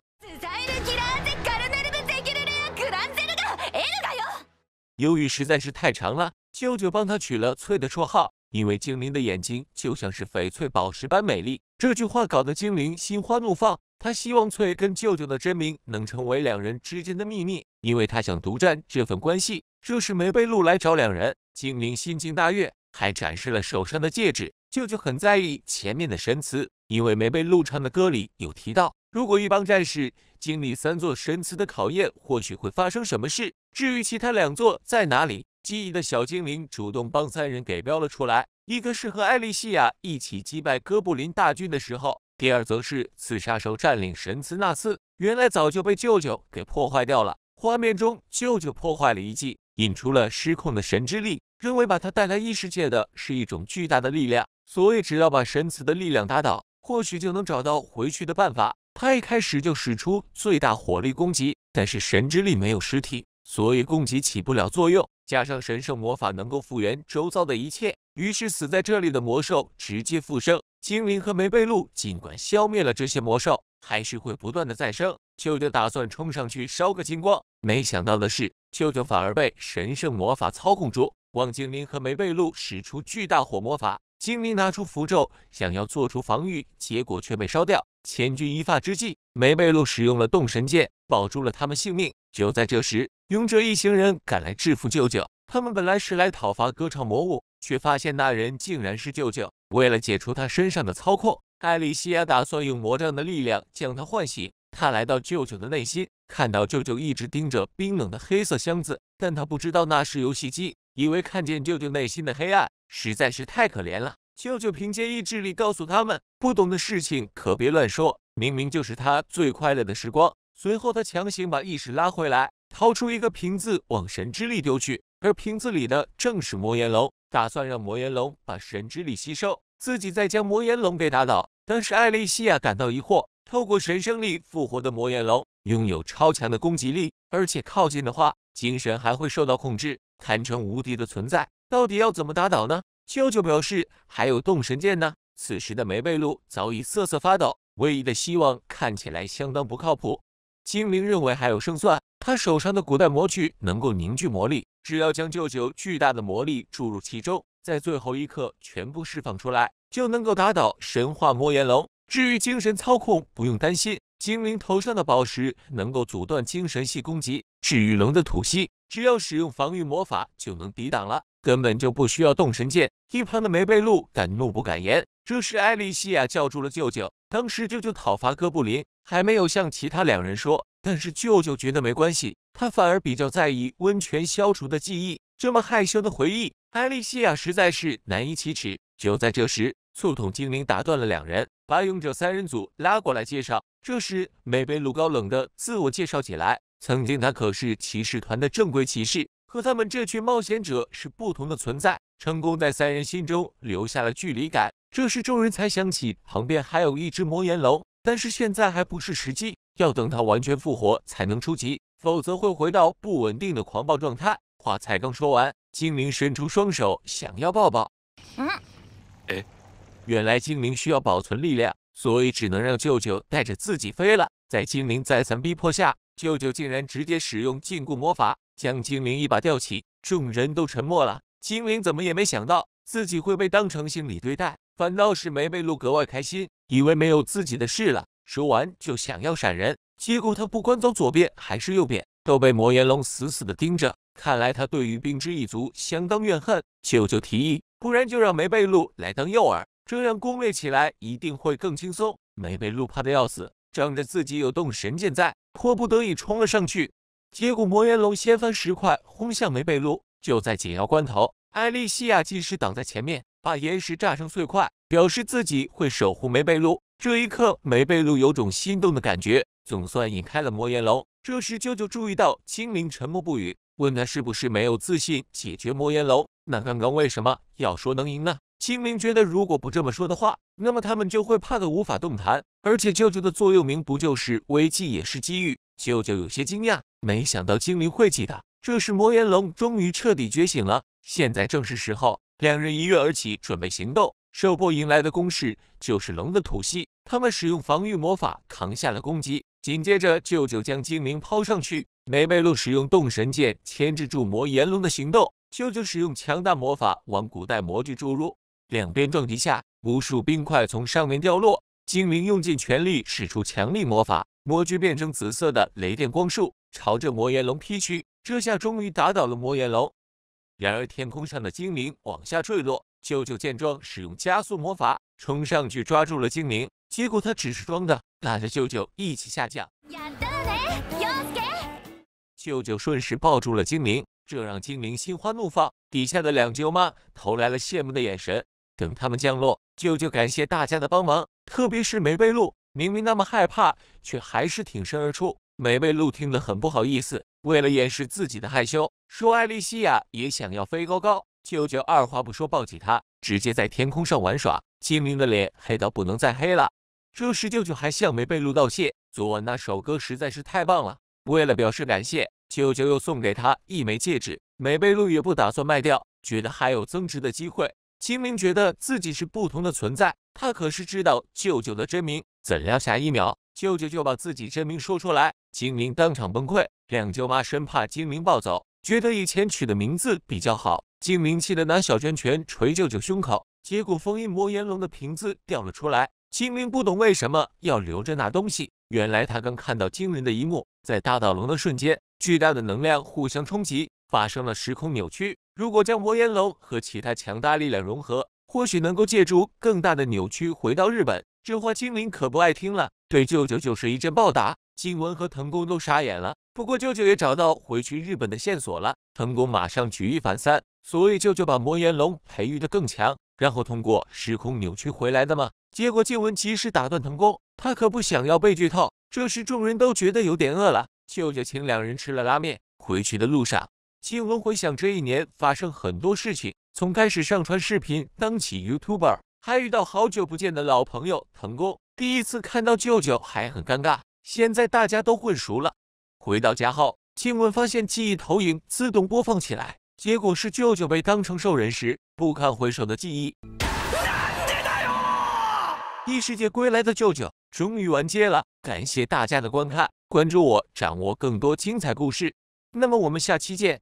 忧郁实在是太长了，舅舅帮他取了翠的绰号，因为精灵的眼睛就像是翡翠宝石般美丽。这句话搞得精灵心花怒放，他希望翠跟舅舅的真名能成为两人之间的秘密，因为他想独占这份关系。这时梅贝露来找两人，精灵心惊大悦，还展示了手上的戒指。舅舅很在意前面的神词，因为梅贝露唱的歌里有提到，如果一帮战士经历三座神祠的考验，或许会发生什么事。至于其他两座在哪里，记忆的小精灵主动帮三人给标了出来。一个是和艾莉西亚一起击败哥布林大军的时候，第二则是刺杀手占领神祠那次。原来早就被舅舅给破坏掉了。画面中，舅舅破坏了遗迹，引出了失控的神之力，认为把他带来异世界的是一种巨大的力量。所以，只要把神祠的力量打倒，或许就能找到回去的办法。他一开始就使出最大火力攻击，但是神之力没有实体。所以供给起不了作用，加上神圣魔法能够复原周遭的一切，于是死在这里的魔兽直接复生。精灵和梅贝露尽管消灭了这些魔兽，还是会不断的再生。舅舅打算冲上去烧个精光，没想到的是，舅舅反而被神圣魔法操控住。望精灵和梅贝露使出巨大火魔法，精灵拿出符咒想要做出防御，结果却被烧掉。千钧一发之际，梅贝露使用了冻神剑，保住了他们性命。就在这时，勇者一行人赶来制服舅舅。他们本来是来讨伐歌唱魔物，却发现那人竟然是舅舅。为了解除他身上的操控，艾莉西亚打算用魔杖的力量将他唤醒。他来到舅舅的内心，看到舅舅一直盯着冰冷的黑色箱子，但他不知道那是游戏机，以为看见舅舅内心的黑暗实在是太可怜了。舅舅凭借意志力告诉他们：不懂的事情可别乱说。明明就是他最快乐的时光。随后，他强行把意识拉回来，掏出一个瓶子，往神之力丢去，而瓶子里的正是魔炎龙，打算让魔炎龙把神之力吸收，自己再将魔炎龙给打倒。但是艾莉西亚感到疑惑，透过神圣力复活的魔炎龙拥有超强的攻击力，而且靠近的话精神还会受到控制，堪称无敌的存在。到底要怎么打倒呢？舅舅表示还有动神剑呢。此时的梅贝露早已瑟瑟发抖，唯一的希望看起来相当不靠谱。精灵认为还有胜算。他手上的古代魔具能够凝聚魔力，只要将舅舅巨大的魔力注入其中，在最后一刻全部释放出来，就能够打倒神话魔炎龙。至于精神操控，不用担心，精灵头上的宝石能够阻断精神系攻击。至于龙的吐息，只要使用防御魔法就能抵挡了。根本就不需要动神剑。一旁的梅贝露敢怒不敢言。这时，艾莉西亚叫住了舅舅。当时舅舅讨伐哥布林，还没有向其他两人说。但是舅舅觉得没关系，他反而比较在意温泉消除的记忆。这么害羞的回忆，艾莉西亚实在是难以启齿。就在这时，醋桶精灵打断了两人，把勇者三人组拉过来介绍。这时，梅贝露高冷的自我介绍起来：曾经他可是骑士团的正规骑士。和他们这群冒险者是不同的存在，成功在三人心中留下了距离感。这时，众人才想起旁边还有一只魔炎龙，但是现在还不是时机，要等它完全复活才能出击，否则会回到不稳定的狂暴状态。话才刚说完，精灵伸出双手想要抱抱。嗯，哎，原来精灵需要保存力量，所以只能让舅舅带着自己飞了。在精灵再三逼迫下。舅舅竟然直接使用禁锢魔法将精灵一把吊起，众人都沉默了。精灵怎么也没想到自己会被当成行李对待，反倒是梅贝露格外开心，以为没有自己的事了。说完就想要闪人，结果他不管走左边还是右边，都被魔炎龙死死的盯着。看来他对于冰之一族相当怨恨。舅舅提议，不然就让梅贝露来当诱饵，这样攻略起来一定会更轻松。梅贝露怕的要死。仗着自己有动神剑在，迫不得已冲了上去。结果魔炎龙掀翻石块，轰向梅贝露。就在紧要关头，艾莉西亚及时挡在前面，把岩石炸成碎块，表示自己会守护梅贝露。这一刻，梅贝露有种心动的感觉，总算引开了魔炎龙。这时，舅舅注意到精灵沉默不语，问他是不是没有自信解决魔炎龙？那刚刚为什么要说能赢呢？精灵觉得，如果不这么说的话，那么他们就会怕得无法动弹。而且舅舅的座右铭不就是危机也是机遇？舅舅有些惊讶，没想到精灵会记得。这时魔炎龙终于彻底觉醒了，现在正是时候。两人一跃而起，准备行动。兽波迎来的攻势就是龙的吐息，他们使用防御魔法扛下了攻击。紧接着舅舅将精灵抛上去，梅贝露使用动神剑牵制住魔炎龙的行动。舅舅使用强大魔法往古代模具注入。两边撞击下，无数冰块从上面掉落。精灵用尽全力使出强力魔法，魔具变成紫色的雷电光束，朝着魔炎龙劈去。这下终于打倒了魔炎龙。然而天空上的精灵往下坠落，舅舅见状使用加速魔法冲上去抓住了精灵。结果他只是装的，拉着舅舅一起下降。舅舅顺势抱住了精灵，这让精灵心花怒放。底下的两舅妈投来了羡慕的眼神。等他们降落，舅舅感谢大家的帮忙，特别是梅贝露，明明那么害怕，却还是挺身而出。梅贝露听得很不好意思，为了掩饰自己的害羞，说艾莉西亚也想要飞高高。舅舅二话不说抱起她，直接在天空上玩耍。精灵的脸黑到不能再黑了。这时，舅舅还向梅贝露道谢，昨晚那首歌实在是太棒了。为了表示感谢，舅舅又送给他一枚戒指。梅贝露也不打算卖掉，觉得还有增值的机会。精明觉得自己是不同的存在，他可是知道舅舅的真名。怎料下一秒，舅舅就把自己真名说出来，精明当场崩溃。两舅妈生怕精明暴走，觉得以前取的名字比较好。精明气得拿小拳拳捶舅舅胸口，结果封印魔炎龙的瓶子掉了出来。精明不懂为什么要留着那东西，原来他刚看到惊人的一幕，在大岛龙的瞬间，巨大的能量互相冲击，发生了时空扭曲。如果将魔炎龙和其他强大力量融合，或许能够借助更大的扭曲回到日本。这话精灵可不爱听了，对舅舅就是一阵暴打。静文和藤宫都傻眼了，不过舅舅也找到回去日本的线索了。藤宫马上举一反三，所以舅舅把魔炎龙培育的更强，然后通过时空扭曲回来的吗？结果静文及时打断藤宫，他可不想要被剧透。这时众人都觉得有点饿了，舅舅请两人吃了拉面。回去的路上。静文回想这一年发生很多事情，从开始上传视频当起 YouTuber，还遇到好久不见的老朋友藤公，第一次看到舅舅还很尴尬，现在大家都混熟了。回到家后，静雯发现记忆投影自动播放起来，结果是舅舅被当成兽人时不堪回首的记忆。异世界归来的舅舅终于完结了，感谢大家的观看，关注我，掌握更多精彩故事。那么我们下期见。